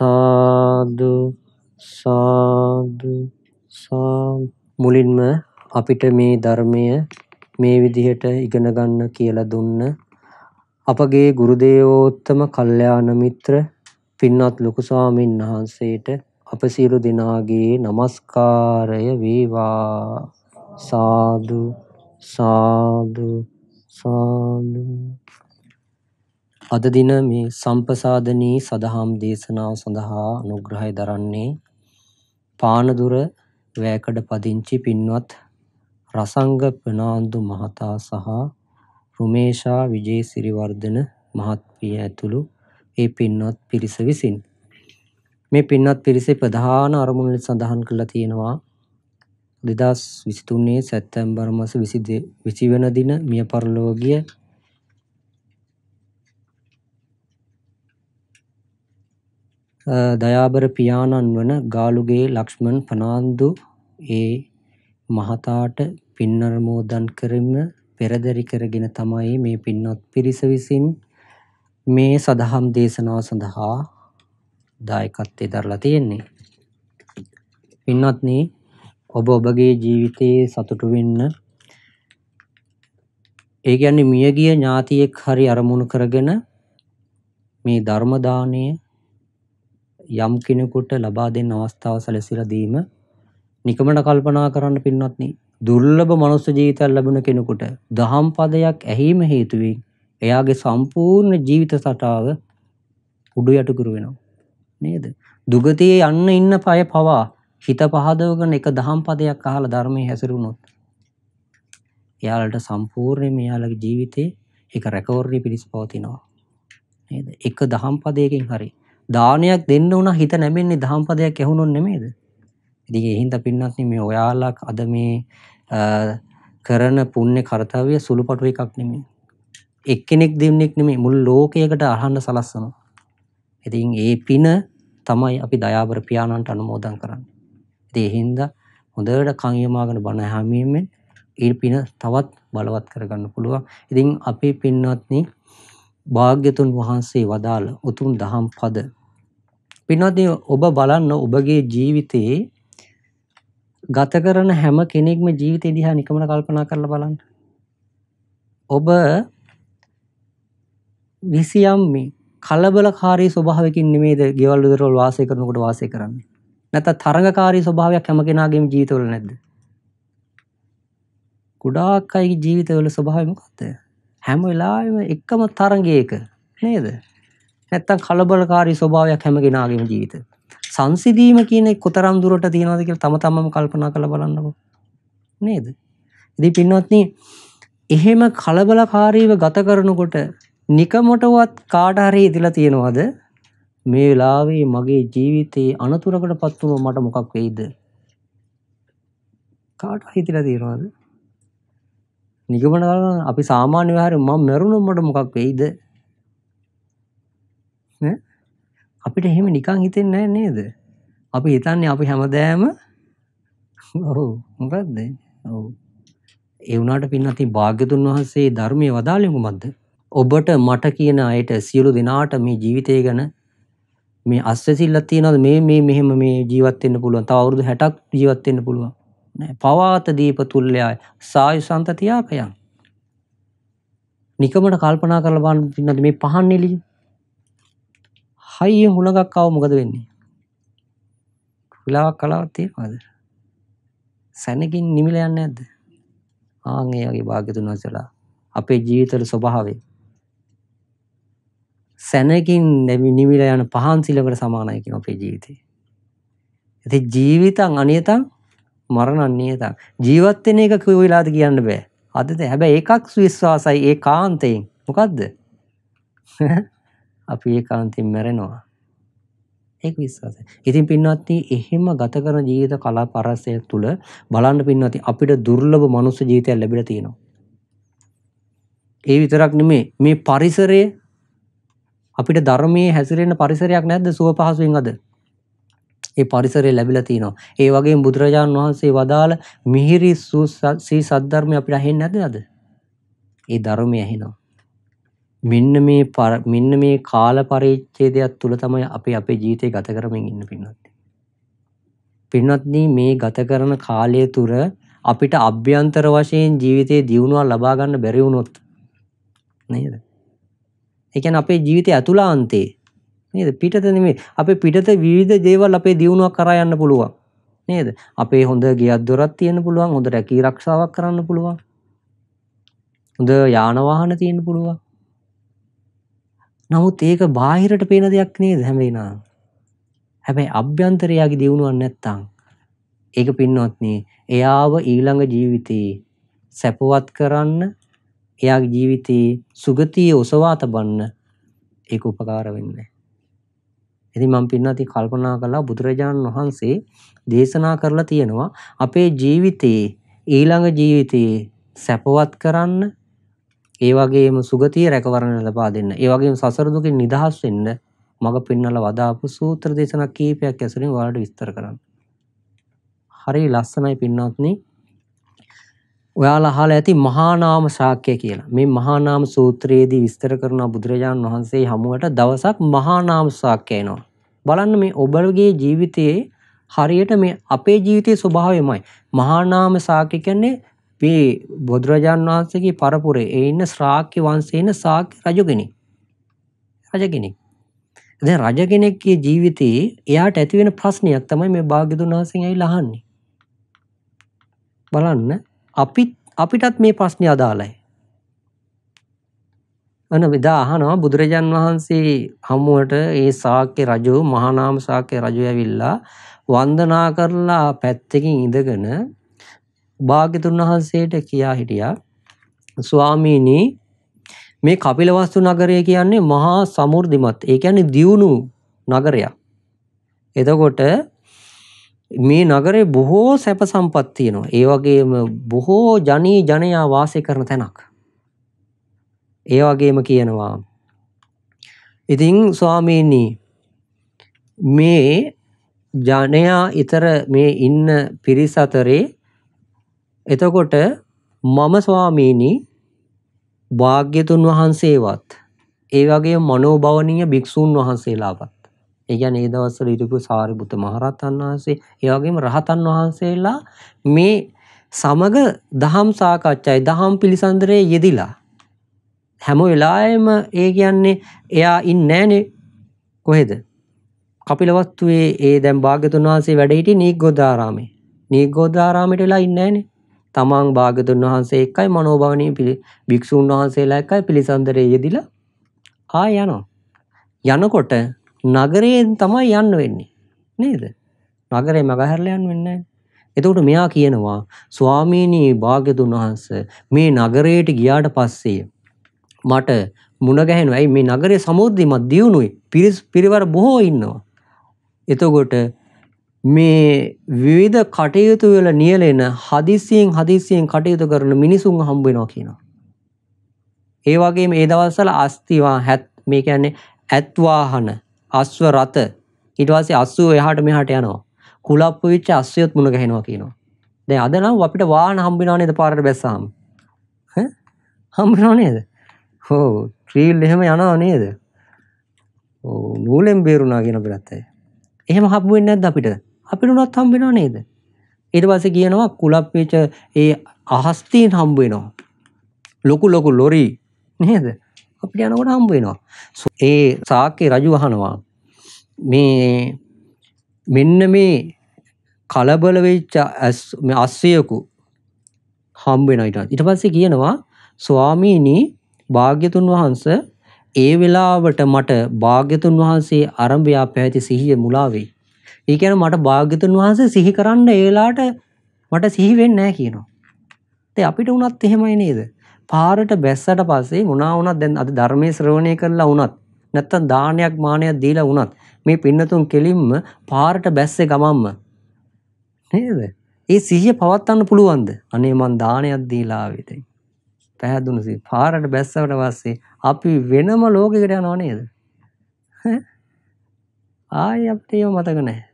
සාදු සාදු සාදු මුලින්ම අපිට මේ ධර්මය මේ විදිහට ඉගෙන ගන්න කියලා දුන්න අපගේ ගුරු දේවෝත්තම කල්යාණ මිත්‍ර පින්වත් ලොකු ස්වාමීන් වහන්සේට අප සියලු දෙනාගේ নমස්කාරය වේවා සාදු සාදු සාදු අද දින මේ සම්පසාදනී සදහම් දේශනාව සඳහා අනුග්‍රහය දරන්නේ පානදුර වැකඩ පදිංචි පින්වත් රසංග ප්‍රනාන්දු මහතා සහ රුමේෂා විජේසිරිවර්ධන මහත්මිය ඇතුළු ඒ පින්වත් පිරිස විසින් මේ පින්වත් පිරිසේ ප්‍රධාන අරමුණ ලෙස සඳහන් කරලා තියෙනවා 2023 සැප්තැම්බර් මාස 22 වෙනි දින මිය පරලෝකීය දයාබර පියාණන් වන ගාලුගේ ලක්ෂ්මන් ප්‍රනාන්දු ඒ මහතාට පින්නරමෝදන් කරම පෙරදරි කරගෙන තමයි මේ පින්වත් පිරිස විසින් මේ සදහම් දේශනාව සඳහා දායකත්වය දරලා තියෙන්නේ. පින්වත්නි ඔබ ඔබගේ ජීවිතයේ සතුටු වෙන්න ඒ කියන්නේ මියගිය ඥාතියෙක් හරි අරමුණු කරගෙන මේ ධර්ම දාණය යම් කෙනෙකුට ලබා දෙන්න අවස්ථාව සැලසීලා දීම නිකමන කල්පනා කරන්න පින්වත්නි දුර්ලභ මනුස්ස ජීවිතයක් ලැබුණ කෙනෙකුට දහම් පදයක් ඇහිම හේතුවෙන් එයාගේ සම්පූර්ණ ජීවිත සටාව උඩු යටකුරු වෙනවා නේද දුගතියේ යන්න ඉන්න පය පවා හිත පහදවගෙන එක දහම් පදයක් අහලා ධර්මයේ හැසිරුණොත් එයාලට සම්පූර්ණයෙන්ම එයාලගේ ජීවිතේ එක රැකවරණය පිණිස පවතිනවා නේද එක දහම් පදයකින් හරියි දානයක් දෙන්න වුණා හිත නැමෙන්නේ දහම් පදයක් ඇහුනොත් නෙමෙයිද? ඉතින් ඒ හින්දා පින්වත්නි මේ ඔයාලා අද මේ කරන පුණ්‍ය කාර්යය සුළුපටු එකක් නෙමෙයි. එක්කෙනෙක් දෙන්නෙක් නෙමෙයි මුළු ලෝකයකට අහන්න සලස්සනවා. ඉතින් ඒ පින තමයි අපි දයාබර පියාණන්ට අනුමෝදන් කරන්නේ. ඉතින් ඒ හින්දා හොඳට කන් යමාගෙන බණ ඇහීමෙන් ඒ පින තවත් බලවත් කරගන්න පුළුවන්. ඉතින් අපේ පින්වත්නි භාග්‍යතුන් වහන්සේ වදාළ උතුම් දහම් පද පින්වත්නි ඔබ බලන්න ඔබගේ ජීවිතයේ ගත කරන හැම කෙනෙක්ම ජීවිතය දිහා නිකමන කල්පනා කරලා බලන්න. ඔබ විසියම් මේ කලබලකාරී ස්වභාවයකින් නෙමෙයිද ගෙවල් දොරවල් වාසය කරනකොට වාසය කරන්නේ. නැත්නම් තරඟකාරී ස්වභාවයක් හැම කෙනාගේම ජීවිතවල නැද්ද? ගොඩාක් අයගේ ජීවිතවල ස්වභාවය මොකක්ද? හැම වෙලාවෙම එකම තරඟයක නේද? නැත්තම් කලබලකාරී ස්වභාවයක් හැම කෙනාගේම ජීවිතේ. සංසිඳීම කියන්නේ කොතරම් දුරට තියනවද කියලා තම තමම කල්පනා කරලා බලන්නකෝ. නේද? ඉතින් පින්වත්නි එහෙම කලබලකාරීව ගත කරනකොට නිකමටවත් කාට හරි ඉදලා තියනවද මේ වෙලාවේ මගේ ජීවිතේ අනතුරකටපත් වුණොත් මට මොකක් වෙයිද? කාට හිතලා තියනවද? නිගමන අපි සාමාන්‍ය විහාරේ මම මැරුණොත් මට මොකක් වෙයිද? අපිට එහෙම නිකන් හිතෙන්නේ නේද? අපි හිතන්නේ අපි හැමදෑම ඔව් මොකද්ද? ඔව්. ඒ වුණාට පින්නත් භාග්‍යතුන් වහන්සේ ධර්මයේ වදාළේ මොකද්ද? ඔබට මට කියන අයට සියලු දෙනාට මේ ජීවිතය ගැන මේ අස්වැසිල්ලක් තියනවාද මේ මේ මෙහෙම මේ ජීවත් වෙන්න පුළුවන්. තව අවුරුදු 60ක් ජීවත් වෙන්න පුළුවන්. නෑ. පවාත දීප තුල්ලයයි සායු සන්තතියාකයන්. නිකමට කල්පනා කරලා බලන්න පින්නත් මේ පහන් එළියේ හයියෙන් හුලඟක් ආව මොකද වෙන්නේ? වෙලාවක් කලාවක් තියනවාද? සැනකින් නිමිලා යන්නේ නැද්ද? ආන් ඒ වගේ භාග්‍යතුන් වහන්සේලා අපේ ජීවිතවල ස්වභාවය සැනකින් නිමිලා යන පහන් සිලකට සමානයි කියන අපේ ජීවිතේ. ඉතින් ජීවිතං අනියතං මරණ අනියතං ජීවත් වෙන එක කොයිලාද කියන්න බෑ. අදද හැබැයි එකක් විශ්වාසයි ඒ කාන්තයෙන්. මොකද්ද? අපි ඒකාන්තයෙන් මැරෙනවා. ඒක විශ්වාසයි. ඉතින් පින්වත්නි එහෙම ගත කරන ජීවිත කලා පරසය තුළ බලන්න පින්වත්නි අපිට දුර්ලභ මනුස්ස ජීවිතයක් ලැබිලා තියෙනවා. ඒ විතරක් නෙමේ මේ පරිසරය අපිට ධර්මයේ හැසිරෙන පරිසරයක් නැද්ද සුව පහසුවෙන් අද? ඒ පරිසරය ලැබිලා තිනවා. ඒ වගේම බුදුරජාණන් වහන්සේ වදාළ මිහිරි සී සද්ධර්මය අපිට ඇහෙන්නේ නැද්ද අද? ඒ ධර්මය ඇහෙනවා. මෙන්න මේ මෙන්න මේ කාල පරිච්ඡේදයක් තුල තමයි අපි අපේ ජීවිතේ ගත කරමින් ඉන්න පින්වත්නි. පින්වත්නි මේ ගත කරන කාලය තුර අපිට අභ්‍යන්තර වශයෙන් ජීවිතේ දියුණුවක් ලබා ගන්න බැරි වුණොත් නේද? ඒ කියන්නේ අපේ ජීවිතය ඇතුළාන්තේ නේද පිටත නෙමෙයි අපේ පිටත විවිධ දේවල් අපේ දියුණුවක් කරා යන්න පුළුවන් නේද? අපේ හොඳ ගියක් දොරක් තියෙන්න පුළුවන්, හොඳ රැකී ආරක්ෂාවක් කරන්න පුළුවන්. හොඳ යාන වාහන තියෙන්න පුළුවන්. නමුත් ඒක බාහිරට පේන දෙයක් නේද හැම වෙනාම. හැබැයි අභ්‍යන්තරයාගේ දියුණුවක් නැත්තම් ඒක පින්නොත්නේ එයාව ඊළඟ ජීවිතේ සැපවත් කරන්න එයාගේ ජීවිතේ සුගතියේ ඔසවා තබන්න ඒක උපකාර වෙන්නේ. ඉතින් මම පින්නති කල්පනා කළා බුදුරජාණන් වහන්සේ දේශනා කරලා තියෙනවා අපේ ජීවිතේ ඊළඟ ජීවිතේ සැපවත් කරන්න ඒ වගේම සුගතිය රැකවරණ ලබා දෙන්න. ඒ වගේම සසර දුකින් නිදහස් වෙන්න මඟ පෙන්වලා වදාපු සූත්‍ර දේශනා කීපයක් ඇසුරින් ඔයාලට විස්තර කරන්න. හරි ලස්සනයි පින්වත්නි. ඔයාලා අහලා ඇති මහා නාම ශාක්‍ය කියලා. මේ මහා නාම සූත්‍රයේදී විස්තර කරන බුදුරජාණන් වහන්සේ හමුවට දවසක් මහා නාම ශාක්‍ය එනවා. බලන්න මේ ඔබගේ ජීවිතයේ හරියට මේ අපේ ජීවිතයේ ස්වභාවයමයි. මහා නාම ශාක්‍ය කියන්නේ අපේ බුදුරජාන් වහන්සේගේ පරපුරේ ඒ ඉන්න ශ්‍රාක්‍ය වංශේ ඉන්න ශාක්‍ය රජු කෙනෙක්. රජ කෙනෙක්. දැන් රජ කෙනෙක්ගේ ජීවිතේ එයාට ඇති වෙන ප්‍රශ්නයක් තමයි මේ භාග්‍යතුන් වහන්සේගෙන් ඇවිල්ලා අහන්නේ. බලන්න අපි අපිටත් මේ ප්‍රශ්නේ අදාළයි. අන විදා අහනවා බුදුරජාන් වහන්සේ හමුවට ඒ ශාක්‍ය රජු මහානාම ශාක්‍ය රජු ඇවිල්ලා වන්දනා කරලා පැත්තකින් ඉඳගෙන භාග්‍යතුන් වහන්සේට කියා හිටියා ස්වාමීනි මේ කපිලවස්තු නගරය කියන්නේ මහා සමෘද්ධිමත් ඒ කියන්නේ දියුණු නගරයක්. එතකොට මේ නගරේ බොහෝ සැප සම්පත් තියෙනවා. ඒ වගේම බොහෝ ජනී ජනයා වාසය කරන තැනක්. ඒ වගේම කියනවා. ඉතින් ස්වාමීනි මේ ජනයා ඊතර මේ ඉන්න පිරිස අතරේ එතකොට මම ස්වාමීනි භාග්‍යතුන් වහන්සේවත් ඒ වගේ මනෝභවනීය භික්ෂූන් වහන්සේලාවත් ඒ කියන්නේ ඒ දවස්වල හිටපු සාරිපුත මහරහතන් වහන්සේ ඒ වගේම රහතන් වහන්සේලා මේ සමග දහම් සාකච්ඡායි දහම් පිළිසඳරේ යෙදිලා හැම වෙලාවෙම ඒ කියන්නේ එයා ඉන්නේ නැහනේ කොහෙද කපිලවස්තුවේ ඒ දැන් භාග්‍යතුන් වහන්සේ වැඩ හිටියේ නීග්ගෝදාරාමේ. නීග්ගෝදාරාමයට වෙලා ඉන්නේ නැහනේ. තමන් භාගතුන් වහන්සේ එකයි මනෝභාවනී පිළි භික්ෂූන් වහන්සේලා එකයි පිළිසඳරේ යෙදිලා ආ යනවා. යනකොට නගරයෙන් තමයි යන්න වෙන්නේ. නේද? නගරේ මගහැරලා යන්න වෙන්නේ නැහැ. එතකොට මෙයා කියනවා ස්වාමීනී භාග්‍යතුන් වහන්ස මේ නගරයට ගියාට පස්සේ මට මුණ ගැහෙනවා. ඇයි මේ නගරේ සමෘද්ධිමත් දියුණුයි. පිරිස් පිරිවර බොහෝ ඉන්නවා. එතකොට මේ විවිධ කටයුතු වල නියැලෙන හදිසියෙන් හදිසියෙන් කටයුතු කරන මිනිසුන් හම්බ වෙනවා කියනවා. ඒ වගේම ඒ දවස්වල අස්තිවා හැත් මේ කියන්නේ ඇත් වාහන අස්ව රත ඊට පස්සේ අස්සු එහාට මෙහාට යනවා. කුලප්පු වෙච්ච අස්සයොත් මුණ ගැහෙනවා කියනවා. දැන් අද නම් අපිට වාහන හම්බ වෙනව නේද පාරට බැස්සාම? ඈ හම්බ වෙනව නේද? ඔව් ට්‍රීල් එහෙම යනවා නේද? ඔව් නූලෙන් බේරුණා කියන පිටත් අය. එහෙම හම්බ වෙන්නේ නැද්ද අපිට? අපිටුනත් හම්බෙනවා නේද. ඊට පස්සේ කියනවා කුලප් වෙච්ච ඒ අහස් තියෙන හම්බ වෙනවා. ලොකු ලොකු ලොරි නේද? අපිට යනකොට හම්බ වෙනවා. ඒ සාක්‍ය රජු අහනවා මේ මෙන්න මේ කලබල වෙච්ච අස්සයකු හම්බ වෙනවා ඊට. ඊට පස්සේ කියනවා ස්වාමීනි භාග්‍යතුන් වහන්ස ඒ වෙලාවට මට භාග්‍යතුන් වහන්සේ අරඹයා පැවති සිහිය මුලා වෙයි. ඒ කියන මට භාග්‍යතුන් වහන්සේ සිහි කරන්න ඒලාට මට සිහි වෙන්නේ නැහැ කියනවා. ඒත් අපිට උනත් එහෙමයි නේද? පාරට බැස්සට පස්සේ මොනවා වුණත් දැන් අද ධර්මයේ ශ්‍රවණය කරලා වුණත් නැත්තම් දානයක් මානයක් දීලා වුණත් මේ පින්නතුන් කෙලින්ම පාරට බැස්සේ ගමම්ම නේද? ඒ සිහිය පවත්වන්න පුළුවන්ද? අනේ මං දානයක් දීලා ආවේ පැහැදුණු සිහිය. පාරට බැස්සවට පස්සේ අපි වෙනම ලෝකයකට යනවා නේද? ආයි අපිට ඒව මතක නැහැ.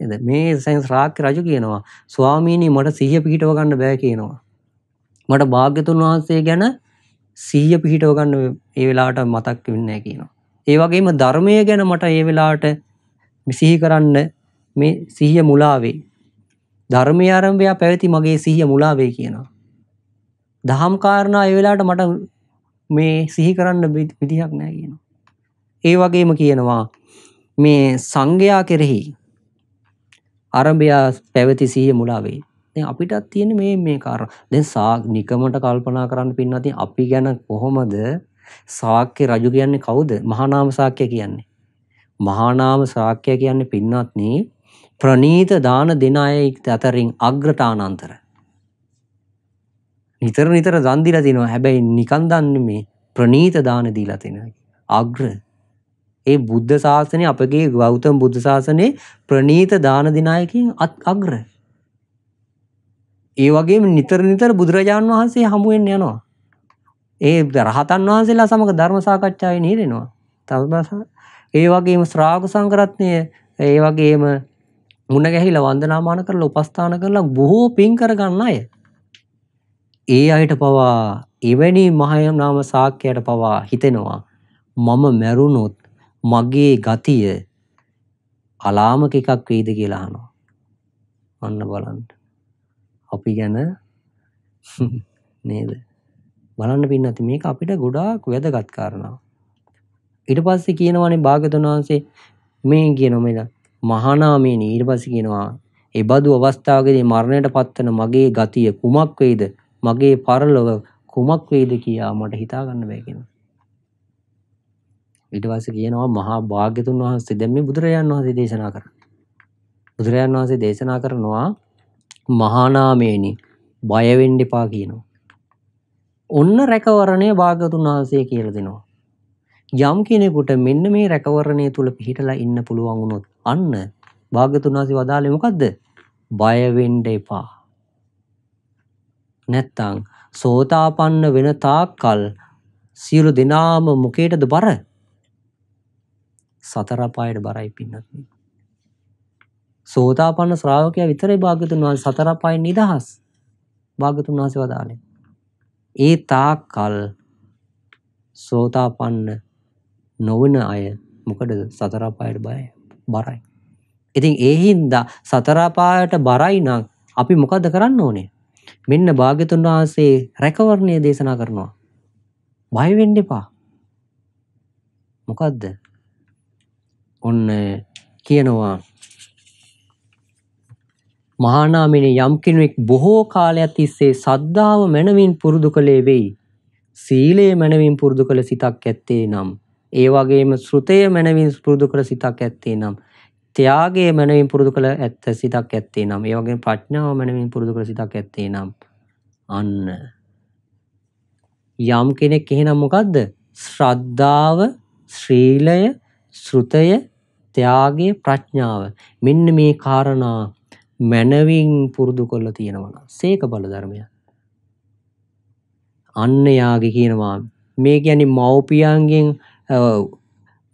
නේද මේ සයින්ස් රාක්‍ය රජු කියනවා ස්වාමීනි මට සිහිය පිහිටව ගන්න බෑ කියනවා මට භාග්‍යතුන් වහන්සේ ගැන සිහිය පිහිටව ගන්න ඒ වෙලාවට මතක් වෙන්නේ නැහැ කියනවා ඒ වගේම ධර්මය ගැන මට ඒ වෙලාවට සිහි කරන්න මේ සිහිය මුලාවේ ධර්මය ආරම්භය පැවති මගේ සිහිය මුලාවේ කියනවා දහම් කාරණා ඒ වෙලාවට මට මේ සිහි කරන්න විදිහක් නැහැ කියනවා ඒ වගේම කියනවා මේ සංඝයා කෙරෙහි අරඹයා පැවති සිහිය මුලා වෙයි. දැන් අපිටත් තියෙන මේ මේ කාරණා. දැන් සා නිකමට කල්පනා කරන්න පින්නතින් අපි ගැන කොහොමද ශාක්‍ය රජු කියන්නේ කවුද? මහානාම ශාක්‍ය කියන්නේ. මහානාම ශාක්‍ය කියන්නේ පින්වත්නි ප්‍රනීත දාන දෙන අය අතරින් අග්‍රතානාන්තර. නිතර නිතර දන් දීලා තිනවා. හැබැයි නිකන් දන්නේ මේ ප්‍රනීත දාන දීලා තිනවා. අග්‍ර ඒ බුද්ධ ශාසනය අපගේ ගෞතම බුද්ධ ශාසනයේ ප්‍රණීත දානදිනායකින් අග්‍ර. ඒ වගේම නිතර නිතර බුදුරජාණන් වහන්සේ හමු වෙන්න යනවා. ඒ රහතන් වහන්සේලා සමග ධර්ම සාකච්ඡාවේ නිරෙනවා. ඒ වගේම ශ්‍රාවක සංඝරත්නය ඒ වගේම මුණ ගැහිලා වන්දනාමාන කරලා උපස්ථාන කරලා බොහෝ පින් කරගන්න අය. ඒ අයට පවා එවැනි මහයම් නාම සාක්‍යයට පවා හිතෙනවා මම මැරුණොත් මගේ ගතිය අලාමක එකක් වෙයිද කියලා අහනවා. අන්න බලන්න. අපි ගැන නේද? බලන්න පින්නත් මේක අපිට ගොඩාක් වැදගත් කාරණාවක්. ඊට පස්සේ කියනවානේ භාගතුන් වහන්සේ මේ කියන මෙල මහානාමේනි ඊට පස්සේ කියනවා එබඳු අවස්ථාවකදී මරණයට පත්වන මගේ ගතිය කුමක් වෙයිද මගේ පරලොව කුමක් වෙයිද කියා මට හිතා ගන්න බෑ කියනවා. ඊට පස්සේ කියනවා මහා භාග්‍යතුන් වහන්සේ දැන් මේ බුදුරජාන් වහන්සේ දේශනා කරන්නේ. බුදුරජාන් වහන්සේ දේශනා කරනවා මහානාමේනි බය වෙන්න එපා කියනවා. ඔන්න රැකවරණය භාග්‍යතුන් වහන්සේ කියලා දෙනවා. යම් කෙනෙකුට මෙන්න මේ රැකවරණය තුල පිහිටලා ඉන්න පුළුවන් වුණොත් අන්න භාග්‍යතුන් වහන්සේ වදාළේ මොකද්ද? බය වෙන්න එපා. නැත්තම් සෝතාපන්න වෙන තාක්කල් සියලු දෙනාම මොකේටද බර? සතරපායට බරයි පින්නත්. සෝතාපන්න ශ්‍රාවකයා විතරයි භාගතුන් වහන්සේ සතරපායෙන් නිදහස්. භාගතුන් වහන්සේ වදාළේ. ඒ තාකල් සෝතාපන්න නොවන අය මොකටද සතරපායට බයයි බරයි. ඉතින් ඒ හින්දා සතරපායට බරයි නම් අපි මොකද කරන්න ඕනේ? මෙන්න භාග්‍යතුන් වහන්සේ රැකවරණය දේශනා කරනවා. බය වෙන්න එපා. මොකද්ද? ඔන්න කියනවා මහානාමිනි යම් කෙනෙක් බොහෝ කාලයක් තිස්සේ සද්ධාව මනමින් පුරුදු කළේ වෙයි. සීලය මනමින් පුරුදු කළ සිතක් ඇත්තේ නම් ඒ වගේම ශ්‍රුතය මනමින් පුරුදු කළ සිතක් ඇත්තේ නම් ත්‍යාගය මනමින් පුරුදු කළ ඇත්ත සිතක් ඇත්තේ නම් ඒ වගේ ප්‍රඥාව මනමින් පුරුදු කළ සිතක් ඇත්තේ නම් අන්න යම් කෙනෙක් එහෙනම් මොකද්ද ශ්‍රද්ධාව ශ්‍රීලය ශ්‍රුතය ත්‍යාගය ප්‍රඥාව මෙන්න මේ කාරණා මැනවින් පුරුදු කරලා තියෙනවා සේක බල ධර්මය අන්න යාගේ කියනවා මේ කියන්නේ මව්පියන්ගෙන්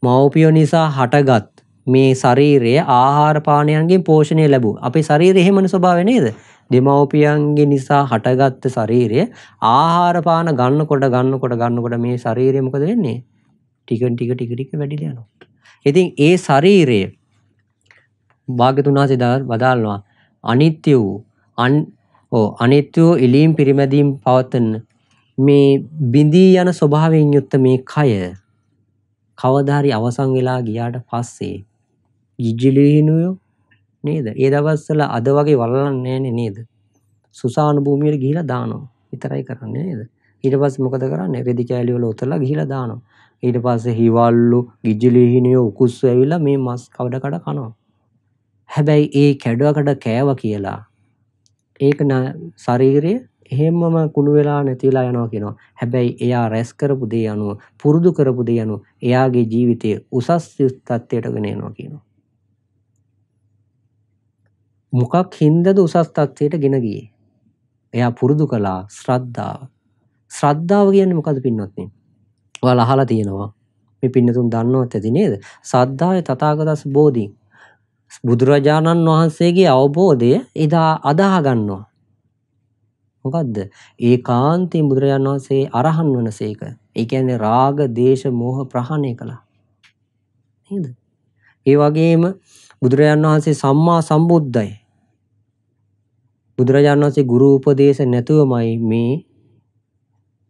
මව්පියෝ නිසා හටගත් මේ ශරීරය ආහාර පානයන්ගෙන් පෝෂණය ලැබුව. අපේ ශරීරය එහෙමන ස්වභාවය නේද? දෙමව්පියන්ගේ නිසා හටගත්ත ශරීරය ආහාර පාන ගන්නකොට ගන්නකොට ගන්නකොට මේ ශරීරය මොකද වෙන්නේ? ටික ටික ටික ටික වැඩිලා යනවා. ඉතින් ඒ ශරීරය භාග්‍යතුන් වහන්සේ දා වදාළනවා අනිත්‍ය වූ අන් ඕ අනිත්‍ය වූ ඉලීම් පිරිමැදීම් පවතන මේ බිඳී යන ස්වභාවයෙන් යුක්ත මේ කය කවදාරි අවසන් වෙලා ගියාට පස්සේ ගිජිලිහිනුයෝ නේද? ඒ දවස්වල අද වගේ වලලන්නේ නැහනේ නේද? සුසාන භූමියට ගිහිලා දානවා. විතරයි කරන්නේ නේද? ඊට පස්සේ මොකද කරන්නේ? රෙදි කෑලි වල උතලා ගිහිලා දානවා. ඊට පස්සේ හිවල්ලු ගිජලිහිනියෝ උකුස්සු ඇවිල්ලා මේ මස් කවඩ කඩ කනවා. හැබැයි ඒ කැඩුවකට කෑව කියලා ඒක ශරීරය එහෙමම කුණු වෙලා නැතිලා යනවා කියනවා. හැබැයි එයා රැස් කරපු දේ අනුව පුරුදු කරපු දේ අනුව එයාගේ ජීවිතය උසස් තත්ත්වයට ගෙන යනවා කියනවා. මොකක් හින්දද උසස් තත්ත්වයට ගෙන ගියේ? එයා පුරුදු කළා ශ්‍රද්ධාව. ශ්‍රද්ධාව කියන්නේ මොකද පින්වත්නි? ඔයාලා අහලා තියෙනවා. මේ පින්නතුන් දන්නවත් ඇති නේද? සද්ධාය තථාගතස් බෝධි බුදුරජාණන් වහන්සේගේ අවබෝධය එදා අදාහ ගන්නවා. මොකද්ද? ඒකාන්තයෙන් බුදුරජාණන් වහන්සේ අරහන් වනසේක. ඒ කියන්නේ රාග, දේශ, මෝහ ප්‍රහාණය කළා. නේද? ඒ වගේම බුදුරජාණන් වහන්සේ සම්මා සම්බුද්ධයි. බුදුරජාණන් වහන්සේ ගුරු උපදේශ නැතුවමයි මේ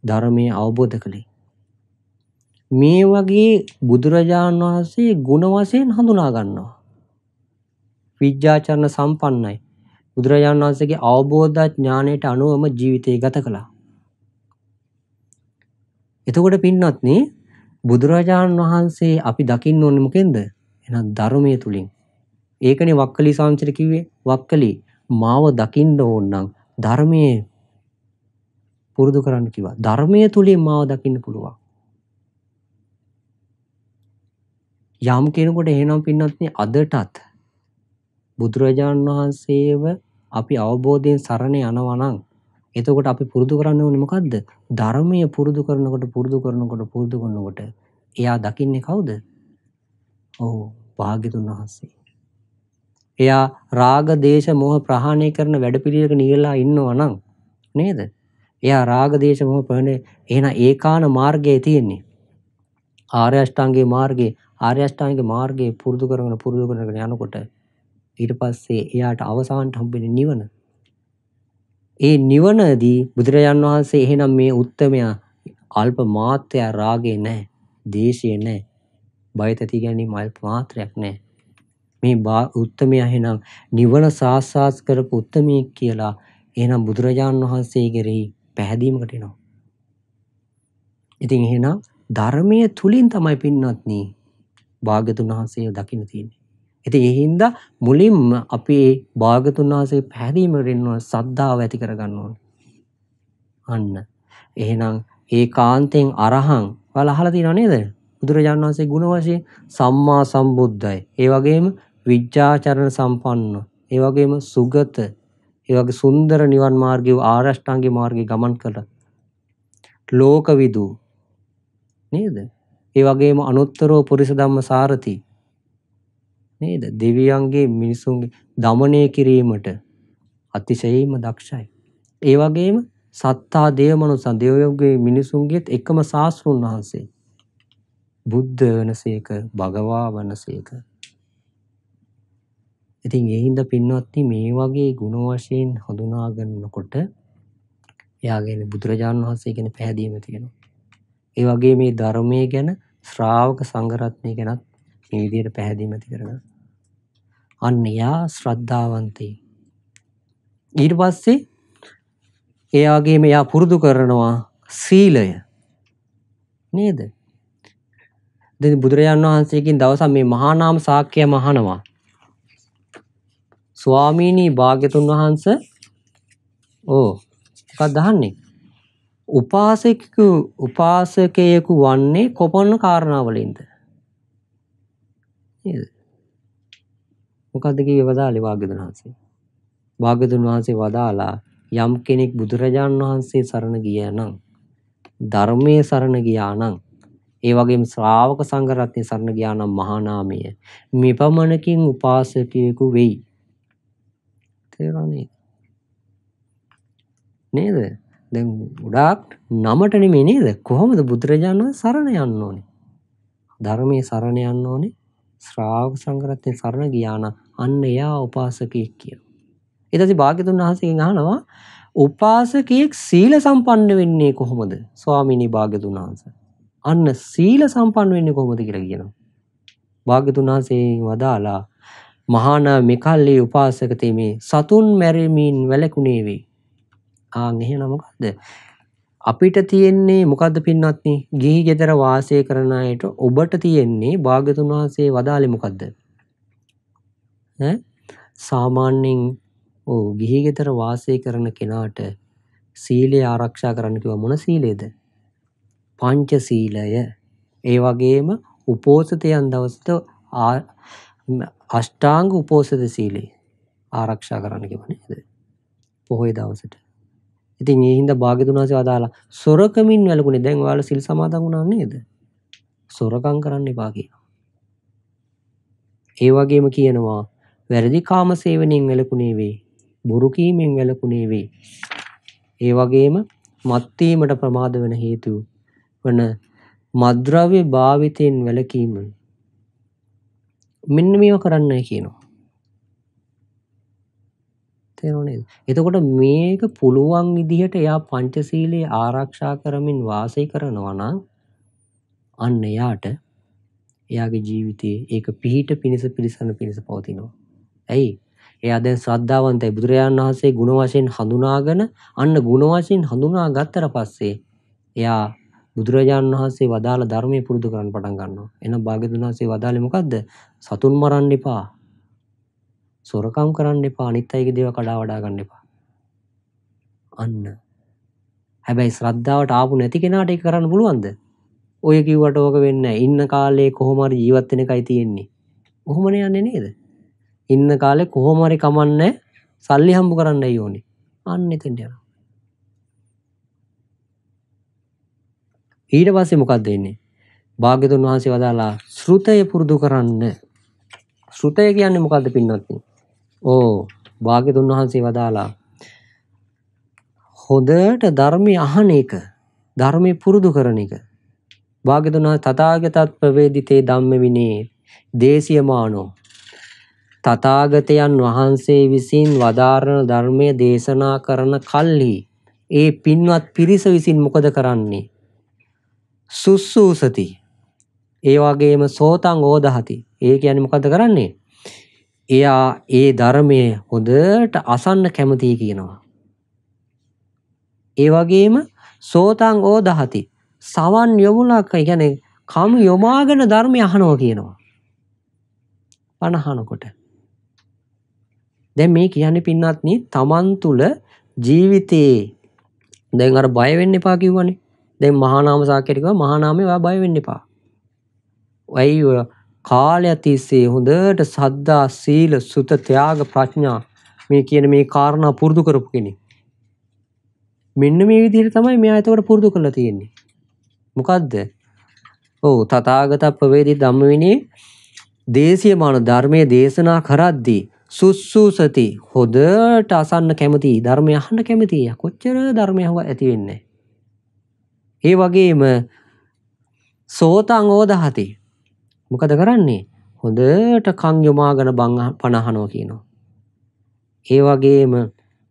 ධර්මය අවබෝධ කළේ. මේ වගේ බුදුරජාණන් වහන්සේ ගුණ වශයෙන් හඳුනා ගන්නවා. විද්‍යාචරණ සම්පන්නයි. බුදුරජාණන් වහන්සේගේ අවබෝධ ඥාණයට අනුවම ජීවිතය ගත කළා. එතකොට පින්වත්නි බුදුරජාණන් වහන්සේ අපි දකින්න ඕනේ මොකෙන්ද? එහෙනම් ධර්මයේ තුලින්. ඒකනේ වක්කලි සාංශර කිව්වේ. වක්කලි මාව දකින්න ඕන නම් ධර්මයේ පුරුදු කරන්න කිව්වා. ධර්මයේ තුලින් මාව දකින්න පුළුවන්. යම් කෙනෙකුට එහෙනම් පින්වත්නි අදටත් බුදුරජාණන් වහන්සේව අපි අවබෝධයෙන් සරණ යනවා නම් එතකොට අපි පුරුදු කරන්න ඕනේ මොකද්ද? ධර්මය පුරුදු කරනකොට පුරුදු කරනකොට පුරුදු කරනකොට එයා දකින්නේ කවුද? ඔව් භාග්‍යතුන් වහන්සේ. එයා රාග දේශ මොහ ප්‍රහාණය කරන වැඩපිළිවෙලක නියලා ඉන්නවා නම් නේද? එයා රාග දේශ මොහ ප්‍රහාණය එහෙනම් ඒකාන මාර්ගයේ තියෙන්නේ. ආර්ය අෂ්ටාංගික මාර්ගයේ ආර්ය අෂ්ටාංගික මාර්ගයේ පුරුදු කරගෙන පුරුදු කරගෙන යනකොට ඊට පස්සේ එයාට අවසානට හම්බෙන්නේ නිවන. ඒ නිවනදී බුදුරජාන් වහන්සේ එහෙනම් මේ උත්තමයා අල්ප මාත්‍රය රාගේ නැහැ, දේශේ නැහැ, බය තැති ගැනීම අල්ප මාත්‍රයක් නැහැ. මේ උත්තමයා එහෙනම් නිවන සාක්ෂාත් කරපු උත්තමයෙක් කියලා එහෙනම් බුදුරජාන් වහන්සේ කෙරෙහි පැහැදීමකට එනවා. ඉතින් එහෙනම් ධර්මයේ තුලින් තමයි පින්වත්නි භාගතුන් වහන්සේ දකින්න තියෙන්නේ. ඉතින් ඒ හින්දා මුලින්ම අපි ඒ භාගතුන් වහන්සේ පැහැදීම වෙන්න ඕන සද්ධාව ඇති කරගන්න ඕන. අන්න. එහෙනම් ඒකාන්තයෙන් අරහං ඔයාලා අහලා තියෙනව නේද? බුදුරජාණන් වහන්සේ ගුණ වශයෙන් සම්මා සම්බුද්ධයි. ඒ වගේම විජ්ජාචරණ සම්පන්න. ඒ වගේම සුගත. ඒ වගේ සුන්දර නිවන් මාර්ගයේ ආරෂ්ඨාංගික මාර්ගයේ ගමන් කළා. ලෝකවිදු නේද? ඒ වගේම අනුත්තරෝ පුරිස ධම්ම සාරති නේද දෙවියන්ගේ මිනිසුන්ගේ দমনය කිරීමට අතිශයින්ම දක්ෂයි ඒ වගේම සත්තා දේව මනුස්සන් දේවයන්ගේ මිනිසුන්ගේත් එකම සාස්ෘන් වහන්සේ බුද්ධ වෙනසේක භගවා වනසේක ඉතින් ඒ හින්දා පින්වත්නි මේ වගේ ಗುಣ වශයෙන් හඳුනා ගන්නකොට එයාගෙන බුදුරජාණන් වහන්සේ ගැන පැහැදීම තියෙනවා ඒ වගේ මේ ධර්මයේ ගැන ශ්‍රාවක සංඝරත්නය ගැනත් මේ විදිහට පැහැදිලිම ඇති කරගන්න. අන්න යා ශ්‍රද්ධාවන්තේ. ඊට පස්සේ එයාගේ මෙයා පුරුදු කරනවා සීලය. නේද? දැන් බුදුරජාන් වහන්සේගෙන් දවසක් මේ මහා නාම සාක්‍යය මහනවා. ස්වාමීනි භාග්‍යතුන් වහන්ස ඕ එකක් දහන්නේ උපාසකෙකු උපාසකයෙකු වන්නේ කොපොන්න කාරණාවලින්ද? නේද? මොකද්ද කියේ වදාලේ වාග්යතුන් වහන්සේ? වාග්යතුන් වහන්සේ වදාලා යම් කෙනෙක් බුදුරජාන් වහන්සේ සරණ ගියා නම් ධර්මයේ සරණ ගියා නම් ඒ වගේම ශ්‍රාවක සංඝ රත්නයේ සරණ ගියා නම් මහා නාමය මෙපමණකින් උපාසකයෙකු වෙයි. තේරුණා නේද? නේද? දැන් ගොඩාක් නමට නෙමෙයි නේද කොහොමද බුදුරජාණන් සරණ යන්න ඕනේ ධර්මයේ සරණ යන්න ඕනේ ශ්‍රාවක සංඝරත්නයේ සරණ ගියා නම් අන්න එයා උපාසකයෙක් කියනවා ඊට පස්සේ භාග්‍යතුන් වහන්සේගෙන් අහනවා උපාසකයෙක් සීල සම්පන්න වෙන්නේ කොහොමද ස්වාමීනි භාග්‍යතුන් වහන්සේ අන්න සීල සම්පන්න වෙන්නේ කොහොමද කියලා කියනවා භාග්‍යතුන් වහන්සේ වදාලා මහාන මෙකල්ලේ උපාසක තෙමේ සතුන් මැරෙමින් වැළකුණේ වේ ආන් එහෙනම් මොකද්ද? අපිට තියෙන්නේ මොකද්ද පින්වත්නි? ගිහි ගෙදර වාසය කරන අයට ඔබට තියෙන්නේ භාග්‍යතුන් වහන්සේ වදාලේ මොකද්ද? ඈ සාමාන්‍යයෙන් ඔව් ගිහි ගෙදර වාසය කරන කෙනාට සීලය ආරක්ෂා කරන්න කිව්ව මොන සීලේද? පංච සීලය. ඒ වගේම උපෝසතයන් දවසට අෂ්ටාංග උපෝසත සීලය ආරක්ෂා කරන්න කිව්ව නේද? පොහොය දවසට. ඉතින් ඒ හින්දා භාග්‍යතුන් වහන්සේ වදාලා සොරකමින් වැළකුණේ දැන් ඔයාලා සිල් සමාදන් වුණා නේද? සොරකම් කරන්න එපා කියනවා. ඒ වගේම කියනවා වැරදි කාම සේවනයෙන් වැළකුණේ වේ. බොරු කීමෙන් වැළකුණේ වේ. ඒ වගේම මත්වීමට ප්‍රමාද වෙන හේතු වන මද්‍රව්‍ය භාවිතයෙන් වැළකීම මෙන්න මේව කරන්නයි කියනවා. තේරුණේද? එතකොට මේක පුළුවන් විදිහට එයා පංචශීලයේ ආරක්ෂා කරමින් වාසය කරනවා නම් අන්න එයාට එයාගේ ජීවිතයේ ඒක පිහිට පිණිස පිළිසන පිණිස පවතිනවා. ඇයි? එයා දැන් ශ්‍රද්ධාවන්තයි බුදුරජාණන් වහන්සේ ගුණ වශයෙන් හඳුනාගෙන අන්න ගුණ වශයෙන් හඳුනා ගත්තට පස්සේ එයා බුදුරජාණන් වහන්සේ වදාළ ධර්මයේ පුරුදු කරන්න පටන් ගන්නවා. එහෙනම් භාග්‍යවතුන් වහන්සේ වදාළේ මොකද්ද? සතුන් මරන්න එපා. සොරකම් කරන්න එපා අනිත් අයගේ දේව කඩා වඩා ගන්න එපා. අන්න. හැබැයි ශ්‍රද්ධාවට ආපු නැති කෙනාට ඒක කරන්න පුළුවන්ද? ඔය කිව්වට ඕක වෙන්න ඉන්න කාලේ කොහොමරි ජීවත් වෙන එකයි තියෙන්නේ. කොහොමද යන්නේ නේද? ඉන්න කාලේ කොහොමරි කමන්නේ සල්ලි හම්බ කරන්නයි ඕනේ. අන්න එතෙන්ට යනවා. ඊට පස්සේ මොකක්ද වෙන්නේ? භාග්‍යතුන් වහන්සේ වදාලා ශ්‍රුතය පුරුදු කරන්න. ශ්‍රුතය කියන්නේ මොකද්ද පින්වත්නි? ඕ භාග්‍යතුන් වහන්සේ වදාලා හොඳට ධර්මය අහන එක ධර්මය පුරුදු කරන එක භාග්‍යතුන් තථාගතත් ප්‍රවේදිතේ ධම්ම විනේ දේශියමානෝ තථාගතයන් වහන්සේ විසින් වදාරණ ධර්මය දේශනා කරන කල්හි ඒ පින්වත් පිරිස විසින් මොකද කරන්නේ සුස්සූසති ඒ වගේම සෝතං ඕදහති ඒ කියන්නේ මොකද කරන්නේ එයා ඒ ධර්මය හොඳට අසන්න කැමතියි කියනවා. ඒ වගේම සෝතං ඕදහති සවන් යොමුලක් කියන්නේ කම් යොමාගෙන ධර්මය අහනවා කියනවා. අනහනකොට. දැන් මේ කියන්නේ පින්වත්නි තමන් තුල ජීවිතේ දැන් අර බය වෙන්න එපා කිව්වනේ. දැන් මහා නාම සාක්කයට කිව්වා මහා නාමේ ඔයා බය වෙන්න එපා. ඔයයි කාලය තිස්සේ හොඳට සද්දා සීල සුත ත්‍යාග ප්‍රඥා මේ කියන මේ කාරණා පුරුදු කරපු කෙනෙක්. මෙන්න මේ විදිහට තමයි මෙයා එතකොට පුරුදු කරලා තියෙන්නේ. මොකද්ද? ඔව් තථාගත ප්‍රවේදී ධම්මවිනේ දේශීයමාන ධර්මයේ දේශනා කරද්දී සුස්සුසති හොදට අසන්න කැමති ධර්මය අහන්න කැමති කොච්චර ධර්මය හව ඇති වෙන්නේ. ඒ වගේම සෝතං ඕදහතේ මොකද කරන්නේ හොඳට කං යොමාගෙන බං පනහනෝ කියනවා. ඒ වගේම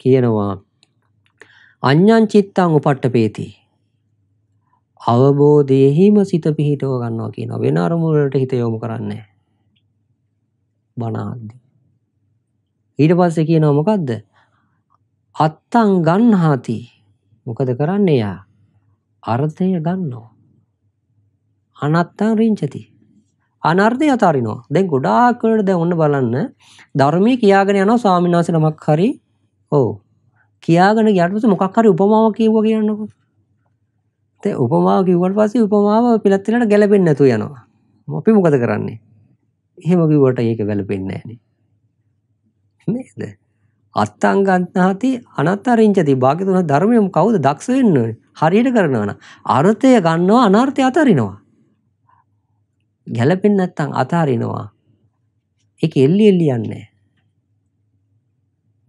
කියනවා අඤ්ඤං චිත්තං උපට්ඨපේති. අවබෝධයෙහිම සිත පිහිටව ගන්නවා කියනවා. වෙන අරමුණ වලට හිත යොමු කරන්නේ බණාද්දි. ඊට පස්සේ කියනවා මොකද්ද? අත්තං ගන්හාති. මොකද කරන්නේ යා? අර්ථය ගන්නවා. අනත්තං රිංචති. අනර්ථය අතාරිනවා. දැන් ගොඩාක් වෙලට දැන් ඔන්න බලන්න ධර්මයේ කියාගෙන යනවා ස්වාමීන් වහන්සේ නමක් හරි ඔව් කියාගෙන ගියාට පස්සේ මොකක් හරි උපමාවක් කියුවා කියන්නකෝ. දැන් උපමාව කිව්වට පස්සේ උපමාව පිළත් වෙලට ගැලපෙන්නේ නැතු යනවා. අපි මොකද කරන්නේ? එහෙම කිව්වට ඒක ගැලපෙන්නේ නැහැ නේද? අත්තංගන්තහති අනත්තරින්චති භාග්‍යතුන ධර්මයම කවුද දක්ෂ වෙන්නේ? හරියට කරනවා නම් අර්ථය ගන්නවා අනර්ථය අතරිනවා. ගැළපෙන්නේ නැත්නම් අතාරිනවා. ඒක එල්ලි එල්ලි යන්නේ.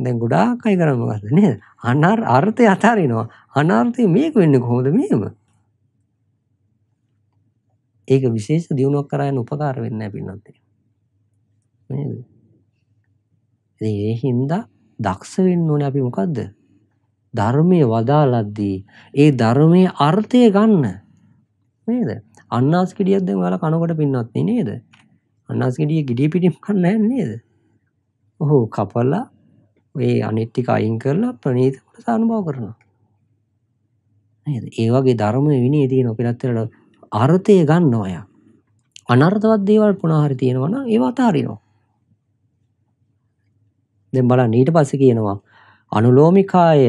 දැන් ගොඩාක් අය කරන්නේ මොකද්ද නේද? අනර් අර්ථය අතාරිනවා. අනර්ථය මේක වෙන්නේ කොහොමද මෙහෙම? ඒක විශේෂ දියුණුවක් කරා යන උපකාර වෙන්නේ නැහැ පින්නත්. නේද? ඉතින් ඒ හින්දා දක්ෂ වෙන්න ඕනේ අපි මොකද්ද? ධර්මයේ වදාලද්දී ඒ ධර්මයේ අර්ථය ගන්න. නේද? අන්නාස් ගෙඩියක් දැන් ඔයාලා කනකොට පින්නත් නේද? අන්නාස් ගෙඩිය ගෙඩිය පිටින් කන්නේ නේද? ඔහො කපලා ඔය අනිත් ටික අයින් කරලා ප්‍රණීත කොට සානුභව කරනවා. නේද? ඒ වගේ ධර්මයේ විනය තියෙන ඔකලත් වලට අර්ථය ගන්න අය. අනර්ථවත් දේවල් පුනා හරි තියෙනවා නම් ඒව අතාරිනවා. දැන් බලන්න ඊට පස්සේ කියනවා අනුලෝමිකාය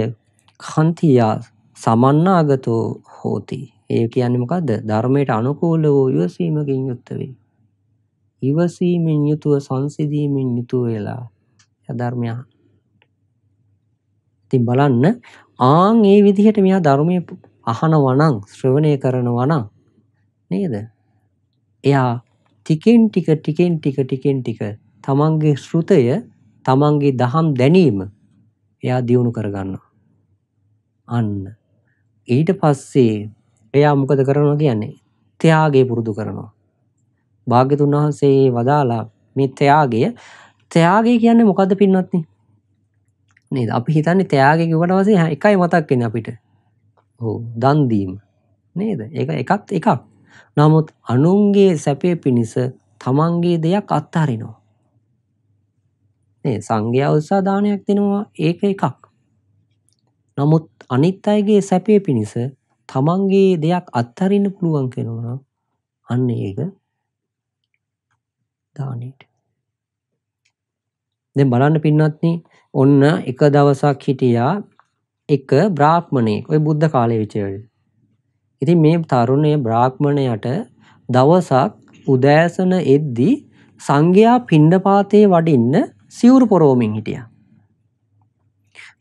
කන්තියා සමන්නාගතෝ හෝති ඒ කියන්නේ මොකද්ද? ධර්මයට අනුකූල වූ ඉවසීමකින් යුක්ත වේ. ඉවසීමෙන් යුතුව සංසිඳීමෙන් යුතුව වෙලා ධර්මය ඉතින් බලන්න ආන් ඒ විදිහට මෙයා ධර්මයේ අහනවා නම් ශ්‍රවණය කරනවා නම් නේද? එයා ටිකෙන් ටික ටිකෙන් ටික ටිකෙන් ටික තමන්ගේ ශ්‍රුතය තමන්ගේ දහම් දැනීම එයා දියුණු කරගන්නවා. අන්න ඊට පස්සේ එයා මොකද කරනවා කියන්නේ ත්‍යාගේ පුරුදු කරනවා. භාග්‍යතුන් වහන්සේ වදාලා මේ ත්‍යාගය ත්‍යාගය කියන්නේ මොකද්ද පින්වත්නි? නේද? අපි හිතන්නේ ත්‍යාගය කිව්වට පස්සේ එකයි මතක් වෙන්නේ අපිට. ඔව් දන් දීම. නේද? ඒක එකත් එකක්. නමුත් අනුන්ගේ සැපේ පිණිස තමන්ගේ දෙයක් අත්හරිනවා. නේද? සංඝයා උත්සාහ දානයක් දෙනවා ඒක එකක්. නමුත් අනිත් අයගේ සැපේ පිණිස තමන්ගේ දෙයක් අත්හරින්න පුළුවන් කෙනවා අන්න ඒක දානයට. දැන් බලන්න පින්නත්නි ඔන්න එක දවසක් හිටියා එක බ්‍රාහ්මණයෙක් ওই බුද්ධ කාලේ වෙච්ච ඉතින් මේ තරුණයේ බ්‍රාහ්මණයට දවසක් උදෑසන එද්දී සංඝයා පිණ්ඩපාතේ වඩින්න සිවුරු පොරවමින් හිටියා.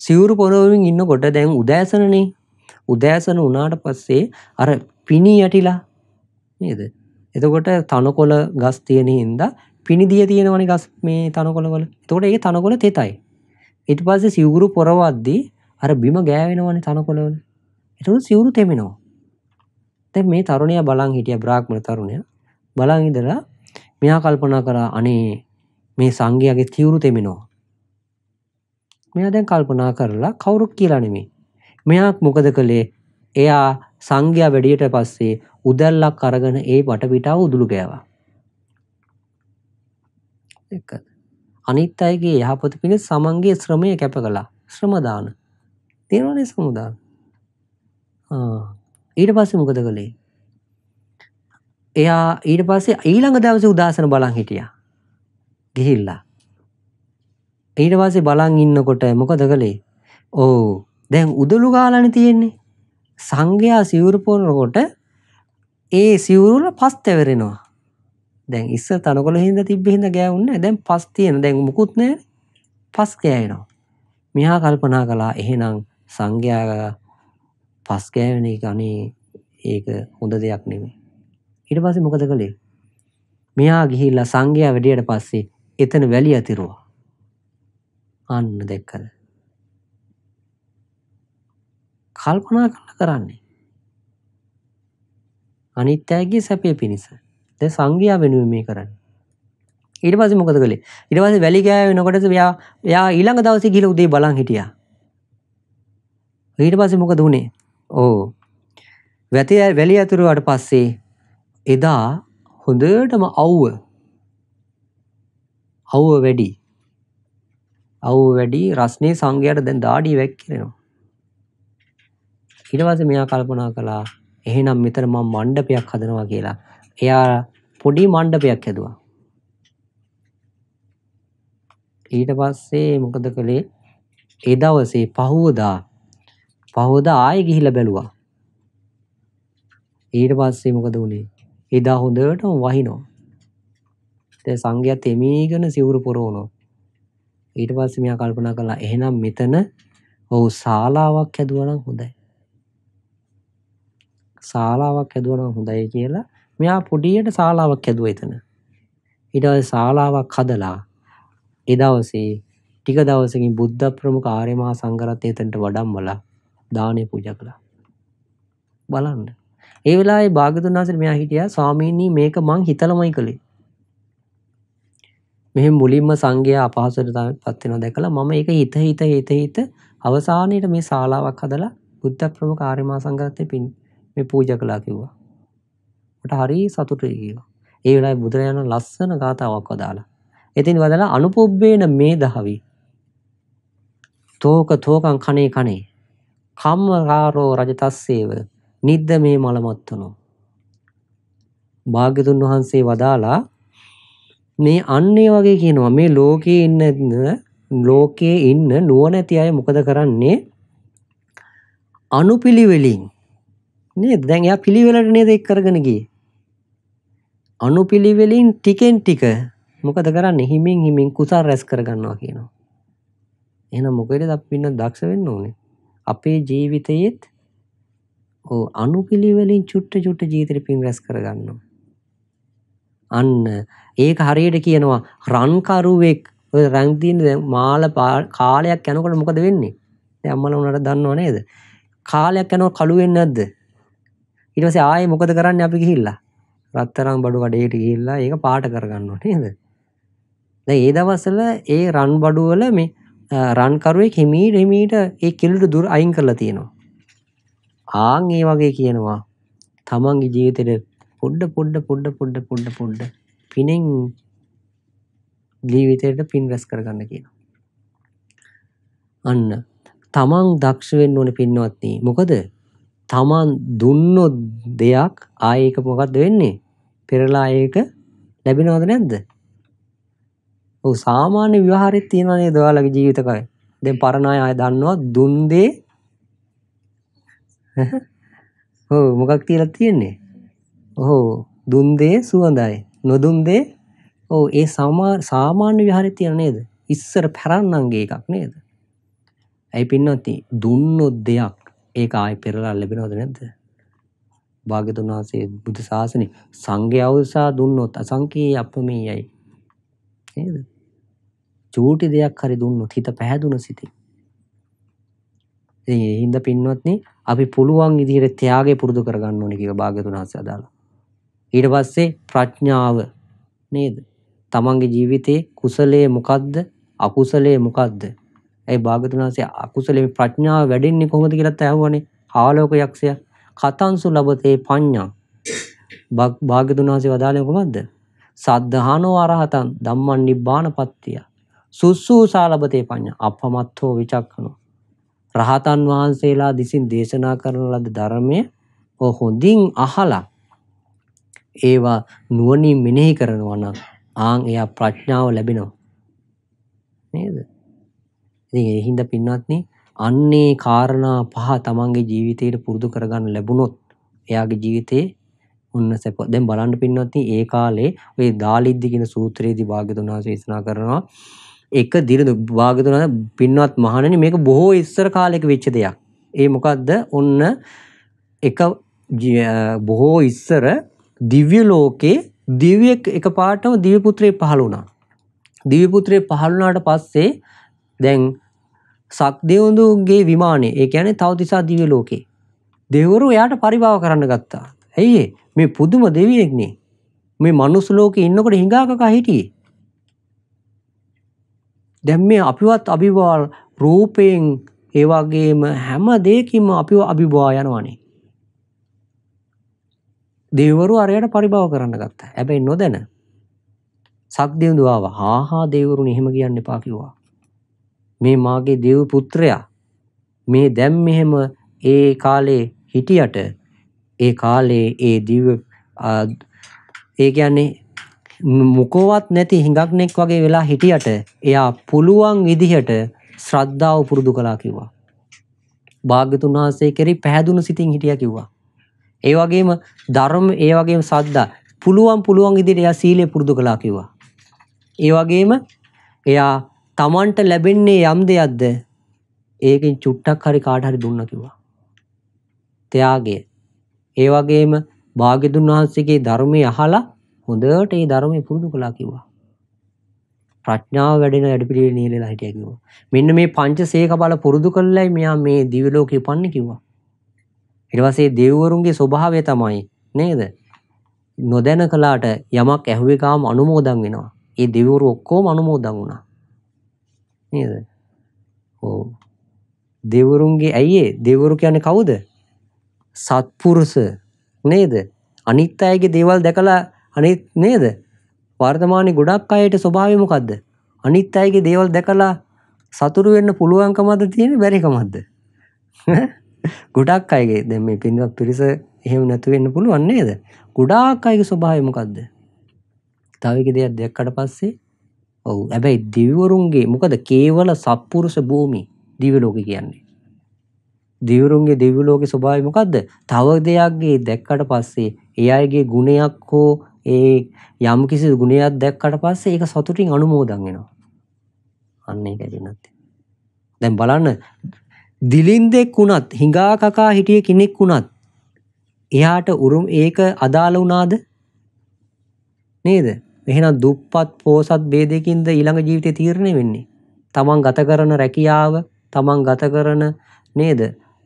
සිවුරු පොරවමින් ඉන්නකොට දැන් උදෑසනනේ උදෑසන වුණාට පස්සේ අර පිණි යටිලා නේද? එතකොට තනකොළ ගස් තියෙන හින්දා පිණිදිය තියෙනවනේ ගස් මේ තනකොළවල. එතකොට ඒ තනකොළ තෙතයි. ඊට පස්සේ සිවුරු පොරවද්දී අර බිම ගෑවෙනවනේ තනකොළවල. එතකොට සිවුරු තෙමෙනවා. දැන් මේ තරුණයා බලන් හිටිය බ්‍රාහ්මණ තරුණයා බලන් ඉඳලා මෙයා කල්පනා කරා අනේ මේ සංඝයාගේ සිවුරු තෙමෙනවා. මෙයා දැන් කල්පනා කරලා කවුරුත් කියලා නෙමෙයි මෙයක් මොකද කළේ එයා සංඝයා වැඩියට පස්සේ උදැල්ලක් අරගෙන ඒ වටපිටාව උදුළු ගෑවා. එක අනිත් අයගේ යහපත පිණිස සමන්ගේ ශ්‍රමය කැප කළා. ශ්‍රමදාන. තේරෙනවනේ සමුදාන. ඊට පස්සේ මොකද කළේ? එයා ඊට පස්සේ ඊළඟ දවසේ උදාසන බලන් හිටියා. ගිහිල්ලා. ඊට පස්සේ බලන් ඉන්නකොට මොකද කළේ? ඕ දැන් උදළු ගාලන තියෙන්නේ සංඝයා සිවුරුපොනකොට ඒ සිවුරුල පස් තැවරෙනවා දැන් ඉස්ස තනකොළ හින්ද තිබ්බෙහිද ගෑවුන්න දැන් පස් තියෙන දැන් මුකුත් නෑ පස් ගෑයනවා මෙහා කල්පනා කලා එහෙනම් සංඝයා පස් ගෑවෙන එක අනේ ඒක හොඳ දෙයක් නෙමේ ඊට පස්සේ මොකද කළේ මෙයා ගිහිල්ලා සංඝයා වැඩියට පස්සේ එතන වැලිය අතිරුවා අන්න දැක්කද කල්පනා කරලා කරන්නේ. අනිත්‍යයේ සැපේ පිණිස. දැන් සංගියා වෙනුවෙන් මේ කරන්නේ. ඊට පස්සේ මොකද කළේ? ඊට පස්සේ වැලි ගෑවේ වෙනකොටද එයා එයා ඊළඟ දවසේ ගිහලා උදේ බලන් හිටියා. ඊට පස්සේ මොකද වුනේ? ඕ වැති වැලි ඇතුරුවාට පස්සේ එදා හොඳටම අවුව අවුව වැඩි අවුව වැඩි රස්නේ සංඝයාට දැන් දාඩිය වැක්කිරෙනවා ඊට පස්සේ මෙයා කල්පනා කළා එහෙනම් මෙතන මම මණ්ඩපයක් හදනවා කියලා. එයා පොඩි මණ්ඩපයක් හැදුවා. ඊට පස්සේ මොකද කළේ? ඒ දවසේ පහවදා පහවදා ආයෙ ගිහිල්ලා බැලුවා. ඊට පස්සේ මොකද වුනේ? එදා හොඳටම වහිනවා. දැන් සංගයත් එමීගෙන සිවුරු පොරවනවා. ඊට පස්සේ මෙයා කල්පනා කළා එහෙනම් මෙතන ඔව් ශාලාවක් හැදුවා නම් හොඳයි. ශාලාවක් හැදුවනම් හොඳයි කියලා මෙයා පොඩියට ශාලාවක් හැදුවා එතන. ඊට පස්සේ ශාලාවක් හදලා ඒ දවසේ ටික දවසකින් බුද්ධ ප්‍රමුඛ ආර්ය මහා සංඝරත්නය එතනට වඩම්මලා දානේ පූජා කළා. බලන්න. ඒ වෙලාවේ භාගතුන් වහන්සේ මෙයා හිටියා ස්වාමීනි මේක මං හිතලමයි කළේ. මෙහෙම මුලින්ම සංඝයා අපහසුට පත් වෙනවා දැකලා මම ඒක හිත හිත හිත හිත අවසානයේට මේ ශාලාවක් හදලා බුද්ධ ප්‍රමුඛ ආර්ය මහා සංඝරත්නය මේ පූජ කලා කිව්වා මට හරි සතුටයි කියලා ඒ වෙලාවේ බුදුරජාණන් ලස්සන ගාතාවක් වදාලා එතින් වදලා අනුපොබ්බේන මේ දහවි තෝක තෝකං කනේ කනේ කම්මකාරෝ රජතස්සේව නිද්ද මේ මලමත්තුනෝ භාග්‍යතුන් වහන්සේ වදාලා මේ අන්නේ වගේ කියනවා මේ ලෝකයේ ඉන්න ලෝකයේ ඉන්න නුවණැති අය මොකද කරන්නේ අනුපිළිවෙලින් නේද? දැන් එයා පිළිවෙලට නේද ඒක කරගෙන ගියේ. අනුපිළිවෙලින් ටිකෙන් ටික මොකද කරන්නේ? හිමින් හිමින් කුසල් රැස් කරගන්නවා කියනවා. එහෙනම් මොකේද අපි වෙන දක්ෂ වෙන්න ඕනේ? අපේ ජීවිතයේත් ඕ අනුපිළිවෙලින් චුට්ට චුට්ට ජීවිතේ පින් රැස් කරගන්නවා. අන්න ඒක හරියට කියනවා රන්කරුවෙක් ඔය රන් තියෙන දැන් මාළ කාලයක් යනකොට මොකද වෙන්නේ? දැන් අම්මලා උනාට දන්නව නේද? කාලයක් යනකොට කළු වෙන්නේ නැද්ද? ඉටවසේ ආය මොකද කරන්න අපි ගිහිල්ලා රත්තරම් බඩු කඩේට ගිල්ලා ඒක පාට කරගන්න නේද ඒ දවස්සල ඒ රන් බඩුවල මේ රන්කරුවෙක් හිමීට හිමීට ඒ කෙල්ට දුර අයින් කරලා තියෙනවා ආං ඒ වගේ කියනවා තමන්ගේ ජීවිතයට පොඩ්ඩ පොඩ්ඩ පොඩ්ඩ පොඩ්ඩ පොඩ්ඩ පොඩ්ඩ පිනෙන් ජීවිතයට පින් රැස් කරගන්න කියනවා අන්න තමන් දක්ෂවෙන්න ඕන පින්නවත්න්නේ මොකද තමන් දුන්නොත් දෙයක් ආයේ ඒක මොකද්ද වෙන්නේ? පෙරලා ඒක ලැබෙනවද නැද්ද? ඔව් සාමාන්‍ය විවාහරෙත් තියෙනවා නේද ඔයාලගේ ජීවිතකය. දැන් පරණ අය ආය දන්නවා දුන් දේ ඔව් මොකක් තියලා තියෙන්නේ? ඔව් දුන් දේ සුවඳයි. නොදුන් දේ ඔව් ඒ සාමාන්‍ය විවාහරෙත් තියෙන නේද? ඉස්සර පැරණන්ගේ එකක් නේද? ඇයි පින්නොත් දුන්නොත් දෙයක් ඒක ආයි පෙරලා ලැබෙනවද නැද්ද? භාග්‍යතුන් වහන්සේ බුදු සාසනේ සංඝයා උසා දුන්නොත් අසංකේ අපමෙයයි. නේද? චූටි දෙයක් හරි දුන්නොත් හිත පහදුන සිටි. ඉතින් ඒ හින්දා පින්වත්නි අපි පුළුවන් විදිහට ත්‍යාගය පුරුදු කරගන්න ඕනේ කියලා භාග්‍යතුන් වහන්සේ අදාළා. ඊට පස්සේ ප්‍රඥාව නේද? තමන්ගේ ජීවිතේ කුසලයේ මොකද්ද? අකුසලයේ මොකද්ද? ඇයි භාගතුන් වහන්සේ අකුසලෙ ප්‍රඥාව වැඩෙන්නේ කොහොමද කියලාත් ඇහුවනේ. ආලෝක යක්ෂයා කතන්සු ලබතේ පඤ්ඤා. භාගතුන් වහන්සේ වදාළේ කොහොමද? සද්ධානෝ අරහතන් ධම්මං නිබ්බානපත්තිය. සුසුසා ලබතේ පඤ්ඤා. අපමත්තෝ විචක්කනෝ. රහතන් වහන්සේලා දිසින් දේශනා කරන ලද ධර්මයේ හොඳින් අහලා ඒවා නුවණින් මෙනෙහි කරනවා නම් ආන් එයා ප්‍රඥාව ලැබෙනවා. නේද? ඉතින් ඒ හින්දා පින්වත්නි අන්නේ කාරණා පහ තමන්ගේ ජීවිතයට පුරුදු කරගන්න ලැබුණොත් එයාගේ ජීවිතේ උන්න සැප දැන් බලන්න පින්වත්නි ඒ කාලේ ඔය දාලිද්දි කියන සූත්‍රයේදී භාග්‍යතුන් වහන්සේ දේශනා කරනවා එක දින භාග්‍යතුන් පින්වත් මහණෙනි මේක බොහෝ ඉස්සර කාලයක වෙච්ච දෙයක්. ඒ මොකද්ද? ඔන්න එක බොහෝ ඉස්සර දිව්‍ය ලෝකේ දිව්‍යෙක් එකපාරටම දිව්‍ය පුත්‍රයෙක් පහළ වුණා. දිව්‍ය පුත්‍රයෙක් පහළ වුණාට පස්සේ දැන් සක්දෙවුඳුන්ගේ විමානය ඒ කියන්නේ තවතිසා දිව්‍ය ලෝකේ. දෙවිවරු එයාට පරිභව කරන්න ගත්තා. ඇයි මේ පුදුම දෙවියෙක් නේ. මේ මනුස්ස ලෝකේ ඉන්නකොට හිඟාකක හිටියේ. දැන් මේ අපිවත් අභිවාල් රූපයෙන් ඒ වගේම හැම දෙයකින්ම අපිව අභිභවා යනවනේ. දෙවිවරු අරයට පරිභව කරන්න ගත්තා. හැබැයි නොදැන සක්දෙවුඳු ආවා. "හා හා දෙවිවරුනි එහෙම කියන්න එපා" කිව්වා. මේ මාගේ දෙව් පුත්‍රයා මේ දැන් මෙහෙම ඒ කාලේ හිටියට ඒ කාලේ ඒ දිව්‍ය ඒ කියන්නේ මොකෝවත් නැති හිඟක්නෙක් වගේ වෙලා හිටියට එයා පුළුවන් විදිහට ශ්‍රද්ධාව පුරුදු කළා කිව්වා. භාග්‍යතුන් වහන්සේ කෙරෙහි පැහැදුණු සිතින් හිටියා කිව්වා. ඒ වගේම ධර්ම ඒ වගේම සද්දා පුළුවන් පුළුවන් විදිහට එයා සීලය පුරුදු කළා කිව්වා. ඒ වගේම එයා තමන්ට ලැබෙන්නේ යම් දෙයක්ද ඒකෙන් චුට්ටක් හරි කාට හරි දුන්න කිව්වා. ත්‍යාගය. ඒ වගේම භාග්‍යතුන් වහන්සේගේ ධර්මයේ අහලා හොඳට ඒ ධර්මයේ පුරුදු කළා කිව්වා. ප්‍රඥාව වැඩෙන වැඩපිළිවෙල නියලලා හිටියා කිව්වා. මෙන්න මේ පංචසේක බල පුරුදු කළයි මෙයා මේ දිව්‍ය ලෝකේ උපන්නේ කිව්වා. ඊට පස්සේ දෙවිවරුන්ගේ ස්වභාවය තමයි නේද? නොදැන කලාට යමක් ඇහුවේ ගාම අනුමෝදන් වෙනවා. ඒ දෙවිවරු ඔක්කොම අනුමෝදන් වුණා. නේද? ඔව්. දෙවරුන්ගේ ඇයි දෙවරු කියන්නේ කවුද? සත්පුරුෂ නේද? අනිත් අයගේ දේවල් දැකලා අනිත් නේද? වර්තමානයේ ගොඩක් අයට ස්වභාවය මොකද්ද? අනිත් අයගේ දේවල් දැකලා සතුරු වෙන්න පුළුවන්කමද තියෙන බැරිකමක්ද? ගොඩක් අයගේ දැන් මේ පින්වත් පිරිස එහෙම නැතු වෙන්න පුළුවන් නේද? ගොඩාක් අයගේ ස්වභාවය මොකද්ද? තව එක දෙයක් දැක්කට පස්සේ ඔව් හැබැයි දිවිවරුන්ගේ මොකද කේවල සත්පුරුෂ භූමි දිව්‍ය ලෝකේ කියන්නේ. දිවරුන්ගේ දිව්‍ය ලෝකේ ස්වභාවය මොකද්ද? තව දෙයක්ගේ දැක්කට පස්සේ ඒ අයගේ ගුණයක් හෝ ඒ යම් කිසි ගුණයක් දැක්කට පස්සේ ඒක සතුටින් අනුමෝදන් වෙනවා. අන්න ඒක දිනත්. දැන් බලන්න දිලින්දෙක් වුණත් හිඟා කකා හිටිය කෙනෙක් වුණත් එයාට උරුම ඒක අදාළ වුණාද? නේද? එහෙනම් දුප්පත් පෝසත් ભેදයකින්ද ඊළඟ ජීවිතේ තීරණය වෙන්නේ. තමන් ගත කරන රැකියාව, තමන් ගත කරන නේද?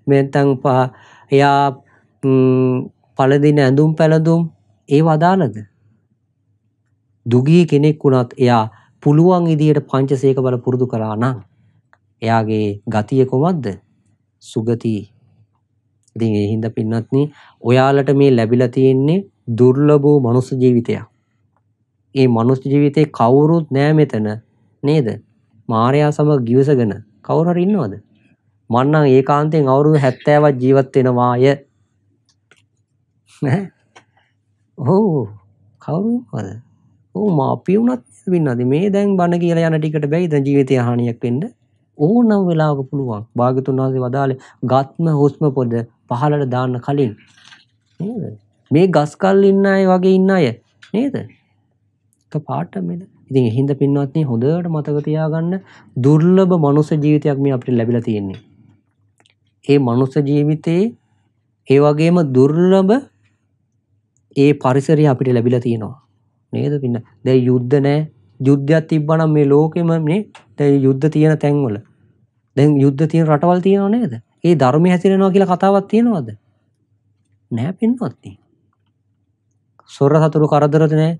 මෙතෙන් පහ එයා පළඳින ඇඳුම් පැළඳුම් ඒව අදාළද? දුගී කෙනෙක් වුණත් එයා පුළුවන් විදියට පංචසේක බල පුරුදු කරා නම් එයාගේ ගතිය කොහොමද? සුගති. ඉතින් ඒ හින්දා පින්වත්නි ඔයාලට මේ ලැබිලා තියෙන්නේ දුර්ලභ මනුස්ස ජීවිතයක්. ඒ මනුස්ස ජීවිතේ කවුරුත් නෑ මෙතන නේද? මායя සමග ගිවිසගෙන කවුරු හරි ඉන්නවද? මං නම් ඒකාන්තයෙන් අවුරුදු 70ක් ජීවත් වෙනවාය. නෑ. ඔව් කවුරු ඉන්නවද? ඔව් මා අපි උනත් වින්නද මේ දැන් බණ කියලා යන ටිකට බැයිද ජීවිතය හානියක් වෙන්න? ඕනම වෙලාවක පුළුවන්. භාග්‍යතුන් වහන්සේ වදාළේ ගත්ම හුස්ම පොද පහළට දාන්න කලින් නේද? මේ ගස්කල් ඉන්න අය වගේ ඉන්න අය නේද? සත්ව පාටමද ඉතින් එහින්ද පින්වත්න්නේ හොඳට මතක තියාගන්න දුර්ලභ මනුස ජීවිතයක් මේ අපිට ලැබිලා තියෙන්නේ. ඒ මනුස ජීවිතයේ ඒ වගේම දුර්ලභ ඒ පරිසරය අපිට ලැබිලා තියෙනවා. නේද පින්න? දැන් යුද්ධ නැහැ. යුද්ධයක් තිබ්බනම් මේ ලෝකෙම නේ දැන් යුද්ධ තියෙන තැන්වල. දැන් යුද්ධ තියෙන රටවල් තියෙනව නේද? ඒ ධර්මය හැසිරෙනවා කියලා කතාවක් තියෙනවද? නැහැ පින්වත්නි. සොර සතුරු කරදරද නැහැ.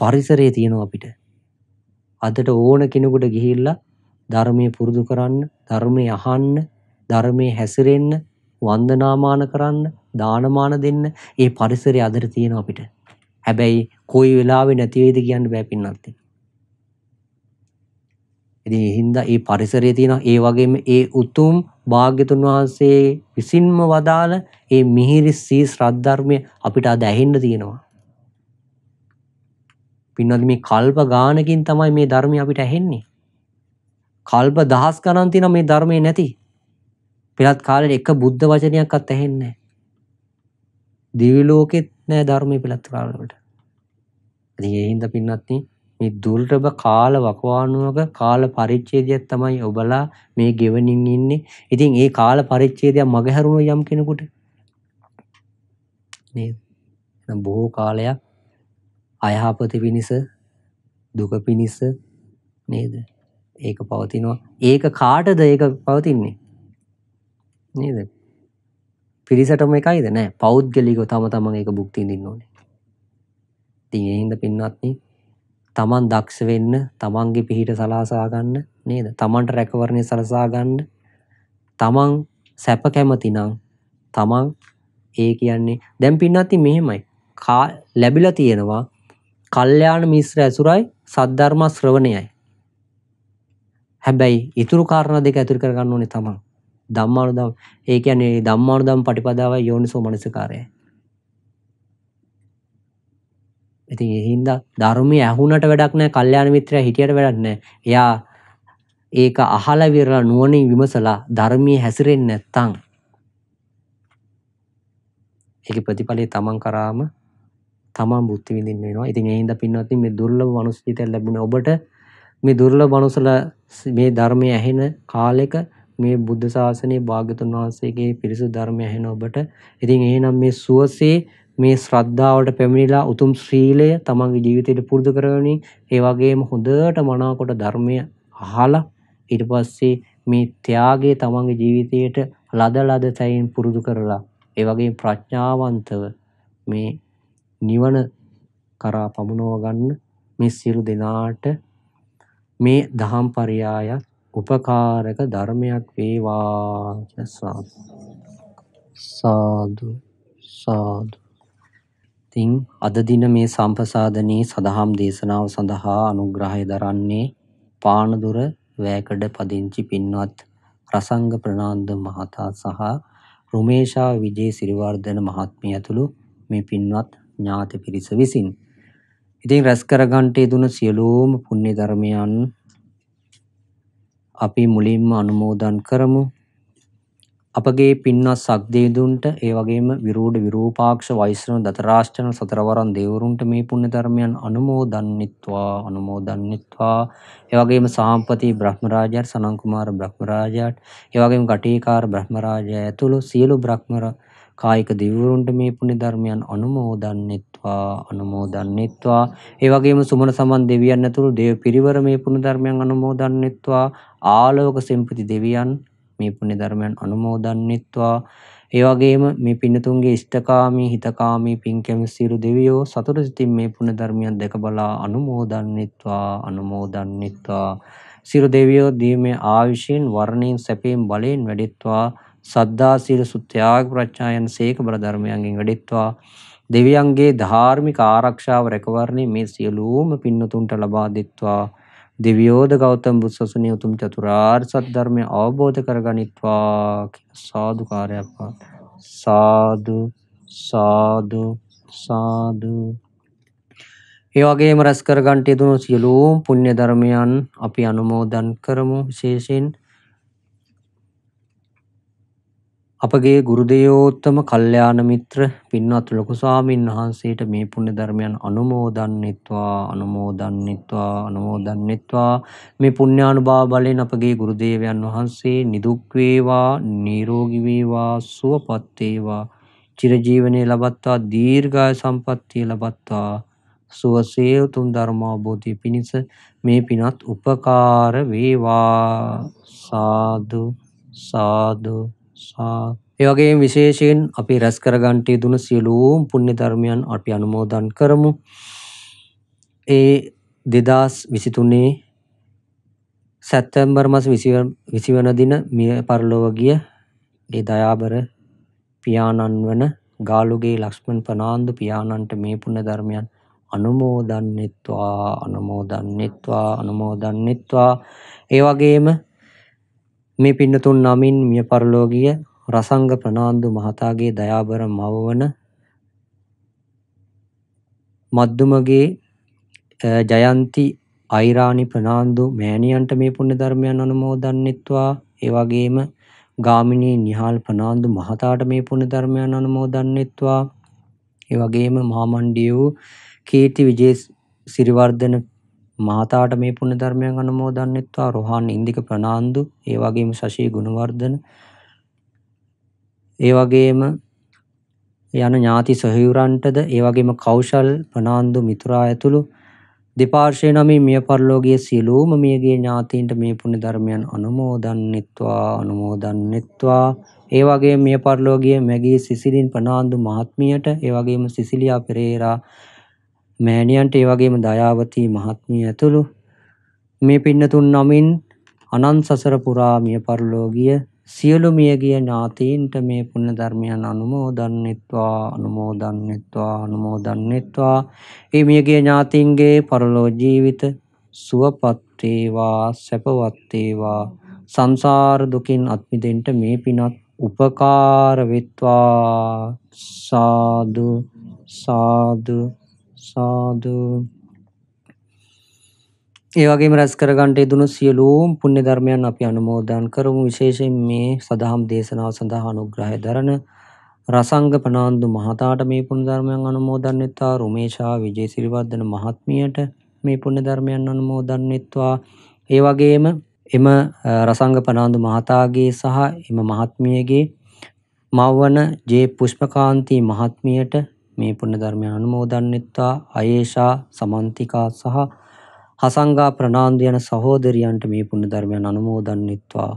පරිසරය තියෙනවා අපිට. අදට ඕන කෙනෙකුට ගිහිල්ලා ධර්මය පුරුදු කරන්න, ධර්මය අහන්න, ධර්මයේ හැසිරෙන්න, වන්දනාමාන කරන්න, දානමාන දෙන්න ඒ පරිසරය අදට තියෙනවා අපිට. හැබැයි කොයි වෙලාවේ නැති වෙයිද කියන්න බෑ පින්නත්. ඉතින් ඒ හින්දා ඒ පරිසරයේ තියෙන ඒ වගේම ඒ උතුම් භාග්‍යතුන් වහන්සේ විසින්ම වදාළ ඒ මිහිරි සී ශ්‍රද්ධර්මය අපිට අද ඇහෙන්න තියෙනවා. පින්වත් මේ කල්ප ගානකින් තමයි මේ ධර්මය අපිට ඇහෙන්නේ. කල්ප දහස් ගණන් තියෙන මේ ධර්මයේ නැති. පෙරත් කාලේ එක බුද්ධ වචනයක්වත් ඇහෙන්නේ නැහැ. දිවි ලෝකෙත් නැහැ ධර්මයේ පෙරත් කාලවලට. ඉතින් ඒ හින්දා පින්වත්නි මේ දුර්ලභ කාල වකවානුවක කාල පරිච්ඡේදයක් තමයි ඔබලා මේ ගෙවණින් ඉන්නේ. ඉතින් ඒ කාල පරිච්ඡේදය මගහැරුණු යම් කෙනෙකුට නේද? බොහෝ කාලයක් අයහපත පිණිස දුක පිණිස නේද ඒක පවතිනවා ඒක කාටද ඒක පවතින්නේ නේද පිරිසටම එකයිද නෑ පෞද්ගලිකව තම තමන් ඒක බුක්තිඳින්න ඕනේ ඉතින් ඒ හින්දා පින්වත්නි තමන් දක්ෂ වෙන්න තමන්ගේ පිහිට සලසා ගන්න නේද තමන්ට රැකවරණය සලසා ගන්න තමන් සැප කැමති නම් තමන් ඒ කියන්නේ දැන් පින්නත්ති මෙහෙමයි කා ලැබිලා තියෙනවා කල්යාණ මිශ්‍ර ඇසුරයි සද්ධර්ම ශ්‍රවණයයි. හැබැයි ඉතුරු කාරණා දෙක ඇතුළු කරගන්න ඕනේ තමන්. ධම්මානුදම් ඒ කියන්නේ ධම්මානුදම් පටිපදාවයි යෝනිසෝ මනසිකාරයයි. ඉතින් ඒ හින්දා ධර්මයේ ඇහුණට වැඩක් නැහැ, කල්යාණ මිත්‍රයා හිටියට වැඩක් නැහැ. එයා ඒක අහලා විරලා නුවණින් විමසලා ධර්මයේ හැසිරෙන්නේ නැත්නම් ඒකේ ප්‍රතිඵලය තමන් කරාම තමා බුද්ධි විඳින්න වෙනවා. ඉතින් ඒ හින්දා පින්වත්නි මේ දුර්ලභ මනුස්සජීවිතයක් ලැබුණේ ඔබට මේ දුර්ලභ මනුස්සල මේ ධර්මය ඇහෙන කාලෙක මේ බුද්ධ ශාසනයේ භාග්‍යතුන් වහන්සේගේ පිරිසුදු ධර්මය ඇහෙන ඔබට ඉතින් එහෙනම් මේ සුවසේ මේ ශ්‍රද්ධාවට පැමිණිලා උතුම් ශ්‍රීලය තමන්ගේ ජීවිතයට පුරුදු කරගනි. ඒ වගේම හොඳට මනාකොට ධර්මය අහලා ඊට පස්සේ මේ ත්‍යාගය තමන්ගේ ජීවිතයට ලද ලද තැයින් පුරුදු කරලා ඒ වගේම ප්‍රඥාවන්තව මේ නිවන කරා පමුණව ගන්න මේ සියලු දෙනාට මේ දහම් පරයාය උපකාරක ධර්මයක් වේවා කියලා සාදු සාදු ඉතින් අද දින මේ සම්පසාදනයේ සදහම් දේශනාව සඳහා අනුග්‍රහය දරන්නේ පානදුර වැකඩ පදිංචි පින්වත් රසංග ප්‍රනාන්දු මහතා සහ රුමේෂා විජේ සිරිවර්ධන මහත්මිය ඇතුළු මේ පින්වත් ඥාති පිරිස විසින්. ඉතින් රැස් කරගන්ට යෙදුණු සියලුම පුණ්‍ය ධර්මයන් අපි මුලින්ම අනුමෝදන් කරමු. අපගේ පින්වත් සක්දේදුන්ට ඒ වගේම විරෝඩ විරූපාක්ෂ වෛශ්‍රව දතරාෂ්ටන සතරවරන් දෙවරුන්ට මේ පුණ්‍ය ධර්මයන් අනුමෝදන්විත්වා අනුමෝදන්විත්වා ඒ වගේම සාම්පති බ්‍රහ්මරාජයාට සනන් කුමාර බ්‍රහ්මරාජයාට ඒ වගේම කටීකාර බ්‍රහ්මරාජයා ඇතුළු සියලු බ්‍රහ්මරා කායික දෙවිවරුන්ට මේ පුණ්‍ය ධර්මයන් අනුමෝදන්නෙත්වා අනුමෝදන්නෙත්වා ඒ වගේම සුමන සමන් දෙවියන් ඇතුළු දේව පිරිවර මේ පුණ්‍ය ධර්මයන් අනුමෝදන්නෙත්වා ආලෝක සෙන්පති දෙවියන් මේ පුණ්‍ය ධර්මයන් අනුමෝදන්නෙත්වා ඒ වගේම මේ පින්නතුන්ගේ ඉෂ්ඨකාමී හිතකාමී පින්කම් සිරු දෙවියෝ සතුට සිතින් මේ පුණ්‍ය ධර්මයන් දැක බලා අනුමෝදන්විත්වා අනුමෝදන්විත්වා සිරු දෙවියෝ දීමේ ආයුෂයෙන් වර්ණයෙන් සැපයෙන් බලයෙන් වැඩිත්වා සද්ධා සීල සුත්‍යාග ප්‍රඥා යන සීක බල ධර්මයන්ගෙන් වැඩෙත්වා දෙවියන්ගේ ධාර්මික ආරක්ෂාව රැකවරණේ මේ සියලුම පින්නතුන්ට ලබා දෙත්වා දෙවියෝද ගෞතම බුදුසසුනේ උතුම් චතුරාර්ය සත්‍ය අවබෝධ කරගනිත්වා කියන සාදුකාරයක් පාත් සාදු සාදු සාදු ඒ වගේම රැස් කර ගන්නට යදුණු සියලුම පුණ්‍ය ධර්මයන් අපි අනුමෝදන් කරමු විශේෂයෙන් අපගේ ගුරුදේවෝත්තම කල්යාණ මිත්‍ර පින්වත් ලොකු ස්වාමීන් වහන්සේට මේ පුණ්‍ය ධර්මයන් අනුමෝදන්වත්වා අනුමෝදන්වත්වා අනුමෝදන්වත්වා මේ පුණ්‍යානුභාව බලෙන් අපගේ ගුරුදේවයන් වහන්සේ නිදුක් වේවා නිරෝගී වේවා සුවපත් වේවා චිරජීවනයේ ලබත්තා දීර්ඝාය සම්පන්නිය ලබත්තා සුවසේ උතුම් ධර්මාභෝධය පිණිස මේ පිනත් උපකාර වේවා සාදු සාදු ඒවගේ විශේෂයෙන් අපි රැස් කරගන්ටය දුන සියලූම් පුුණ්‍ය ධර්මයන් අපි අනුමෝදන් කරමු ඒ දෙදස් විසිතුන්නේ සැත්තැම්බර් මස් විසිවන දින මිය පරලොවගිය ඒ දයාබර පියාණන් වන ගාලුගේ ලක්ෂ්මන් පනාන්දු පියාණන්ට මේ පුුණ ධර්මයන් අනුමෝදන්නෙත්වා අනුමෝදන්නෙත්වා අනුමෝදන්නෙත්වා ඒවගේම මේ පින්නතුන් නමින් මිය පරලෝකීය රසංග ප්‍රනාන්දු මහතාගේ දයාබර මවවන මද්දුමගේ ජයන්ති අයිරාණි ප්‍රනාන්දු මෑණියන්ට මේ පුණ්‍ය ධර්මයන් අනුමෝදන්වත්වා ඒ වගේම ගාමිණී නිහාල් ප්‍රනාන්දු මහතාට මේ පුණ්‍ය ධර්මයන් අනුමෝදන්වත්වා ඒ වගේම මහාමණ්ඩිය වූ කීර්ති විජේ සිරිවර්ධන මාතාට මේ පුුණ ධර්මයන් අනමෝදන්නෙත්වා රොහන් ඉන්දික ප්‍රනාන්දු ඒ වගේම ශශී ගුණවර්ධන ඒ වගේම යන ඥාති සොහිවරන්ටද ඒ වගේම කෞශල් ප්‍රනාන්දු මිතුරා ඇතුළු දෙපාර්ශය නමේ මිය පරලෝගිය සියලූම මියගේ ඥාතීන්ට මේ පුුණ ධර්මයන් අනුමෝදන්නෙත්වා අනුමෝදන්නෙත්වා ඒ වගේ මිය පරලෝගිය මැගේ සිසිලින් ප්‍රනාන්දු මහත්මියට ඒ වගේම සිසිලියා පෙරේරා මෑණියන්ට ඒ වගේම දයාවති මහත්මිය ඇතුළු මේ පින්නතුන් නමින් අනන්ත සසර පුරා මිය පරලෝකීය සියලු මියගිය ඥාතීන්ට මේ පුණ්‍ය ධර්මයන් අනුමෝදන්නෙත්වා අනුමෝදන්නෙත්වා අනුමෝදන්නෙත්වා ඒ මියගිය ඥාතීන්ගේ පරලෝ ජීවිත සුවපත් වේවා සැපවත් වේවා සංසාර දුකින් අත් මිදෙන්න මේ පිනත් උපකාර වෙත්වා සාදු සාදු සාදු ඒ වගේම රැස් කරගන්නට යෙදුණු සියලුම පුණ්‍ය ධර්මයන් අපි අනුමෝදන් කරමු විශේෂයෙන් මේ සදහම් දේශනාව සඳහා අනුග්‍රහය දරන රසංග ප්‍රනාන්දු මහතාට මේ පුණ්‍ය ධර්මයන් අනුමෝදන් වෙත්වා රුමේෂා විජේසිරිවර්ධන මහත්මියට මේ පුණ්‍ය ධර්මයන් අනුමෝදන් වෙත්වා ඒ වගේම එම රසංග ප්‍රනාන්දු මහතාගේ සහ එම මහත්මියගේ මවවන ජේ පුෂ්පකාන්ති මහත්මියට මේ පුණ්‍ය ධර්මය අනුමෝදන්වත්වා අයේෂා සමන්තිකා සහ හසංගා ප්‍රනාන්දු යන සහෝදරියන්ට මේ පුණ්‍ය ධර්මයන් අනුමෝදන්වත්වා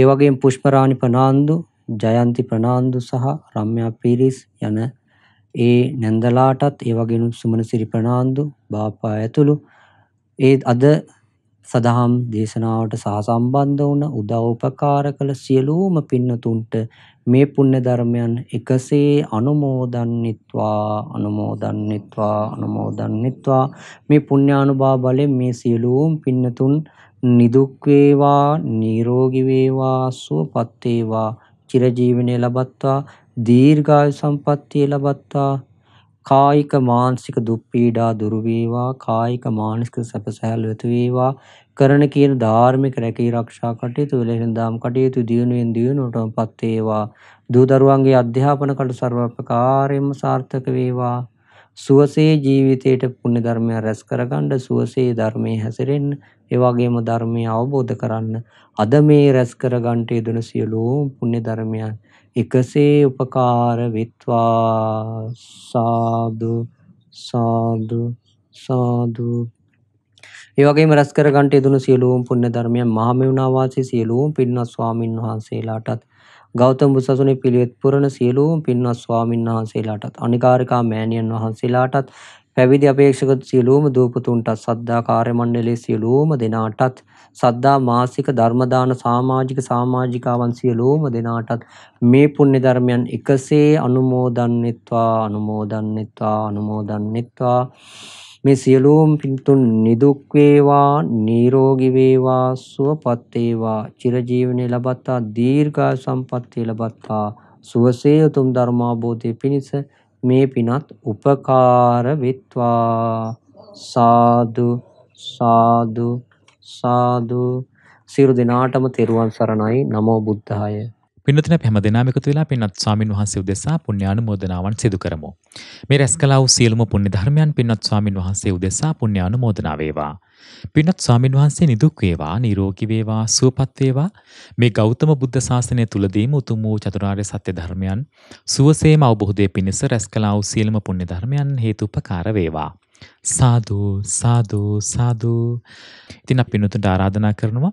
ඒ වගේම පුෂ්පරාණි ප්‍රනාන්දු ජයන්ති ප්‍රනාන්දු සහ රම්‍යා පිරිස් යන ඒ නැන්දලාටත් ඒ වගේනු සුමනසිරි ප්‍රනාන්දු බාපා ඇතුළු ඒ අද සදහම් දේශනාවට සහසම්බන්ධ වුණ උදව්පකාර කළ සියලූම පින්නතුන්ට මේ පුණ්‍ය ධර්මයන් එකසේ අනුමෝදන්විත්වා අනුමෝදන්විත්වා අනුමෝදන්විත්වා මේ පුණ්‍යානුභාව බලයෙන් මේ සියලූම පින්නතුන් නිදුක් වේවා නිරෝගී වේවා සුවපත් වේවා චිරජීවනයේ ලබත්වා දීර්ඝායු සම්පන්නිය ලබත්වා කායික මානසික දුක් පීඩා දුරු වේවා කායික මානසික සැප සැහැල්ලුතු වේවා කරන කියන ධාර්මික රැකී ආරක්ෂා කටයුතු වලින් දාම් කටයුතු දියුණුවෙන් දියුණුවටපත් වේවා දූ දරුවන්ගේ අධ්‍යාපන කටයුතු ਸਰව ප්‍රකාරයෙන්ම සාර්ථක වේවා සුවසේ ජීවිතයට පුණ්‍ය ධර්මය රැස් කරගන්න සුවසේ ධර්මයේ හැසිරෙන්න ඒ වගේම ධර්මය අවබෝධ කරන්න අද මේ රැස් කරගන්නට යෙදෙන සියලුම පුණ්‍ය ධර්මයන් එකසේ උපකාර වෙත්වා සාදු සාදු සාදු ඒ වගේම රසකර ගන්ට යෙදුණු සියලුම පුණ්‍ය ධර්මයන් මහමෙවුනා වාසී සියලුම පින්වත් ස්වාමින් වහන්සේලාටත් ගෞතම බුදුසසුනේ පිළිවෙත් පුරන සියලුම පින්වත් ස්වාමින් වහන්සේලාටත් අනිකාරිකා මෑණියන් වහන්සේලාටත් පැවිදි අපේක්ෂක සියලූම දූපතුන්ටත් සද්ධා කාර්යමණ්ඩලයේ සියලූම දෙනාටත් සද්ධා මාසික ධර්මදාන සාමාජික සාමාජිකාවන් සියලූම දෙනාටත් මේ පුණ්‍ය ධර්මයන් එකසේ අනුමෝදන්නෙත්වා අනුමෝදන්නෙත්වා අනුමෝදන්නෙත්වා මේ සියලූම පින්තුන් නිදුක් වේවා නිරෝගී වේවා සුවපත් වේවා චිරජීවනයේ ලබත්තා දීර්ඝ සම්පත්තිය ලබත්තා සුවසේ උතුම් ධර්මාභෝධය පිණිස මේ පිනත් උපකාර වෙත්වා සාදු සාදු සාදු සියලු දෙනාටම තෙරුවන් සරණයි නමෝ බුද්ධාය පින්නතුන අප හැම දෙනාම එකතු වෙලා පින්වත් ස්වාමින් වහන්සේ උදෙසා පුණ්‍යානුමෝදනාවන් සිදු කරමු. මේ රැස්කලා වූ සියලුම පුණ්‍ය ධර්මයන් පින්වත් ස්වාමින් වහන්සේ උදෙසා පුණ්‍යානුමෝදනා වේවා. පින්වත් ස්වාමින් වහන්සේ නිදුක් වේවා, නිරෝගී වේවා, සුවපත් වේවා. මේ ගෞතම බුද්ධ ශාසනය තුලදීම උතුම් වූ චතුරාර්ය සත්‍ය ධර්මයන් සුවසේම අවබෝධයේ පිණිස රැස්කලා වූ සියලුම පුණ්‍ය ධර්මයන් හේතුපකාර වේවා. සාදු සාදු සාදු. ඉතින් අපි පින්වතුන්ට ආරාධනා කරනවා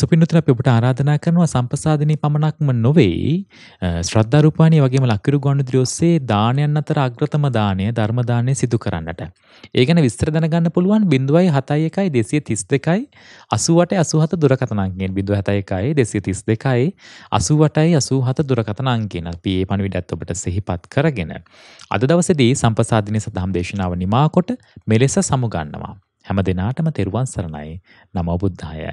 සුපිනුතුන අපි ඔබට ආරාධනා කරනවා සම්පසාදනී පමණක්ම නොවේ ශ්‍රද්ධා රූපාණී වගේම ලක්කිරු ගොනුදිරි ඔස්සේ දානයන් අතර අග්‍රතම දාණය ධර්ම දාණය සිදු කරන්නට. ඒ ගැන විස්තර දැනගන්න පුළුවන් 0.71 232 88 87 දුරකථන අංකයෙන් 0.71 232 88 87 දුරකථන අංකයෙන් අපි මේ පණිවිඩයත් ඔබට සිහිපත් කරගෙන අද දවසේදී සම්පසාදිනී සදහම් දේශනාව නිමා කොට මෙලෙස සමුගන්නවා. හැම දිනාටම තෙරුවන් සරණයි. නමෝ බුද්ධාය.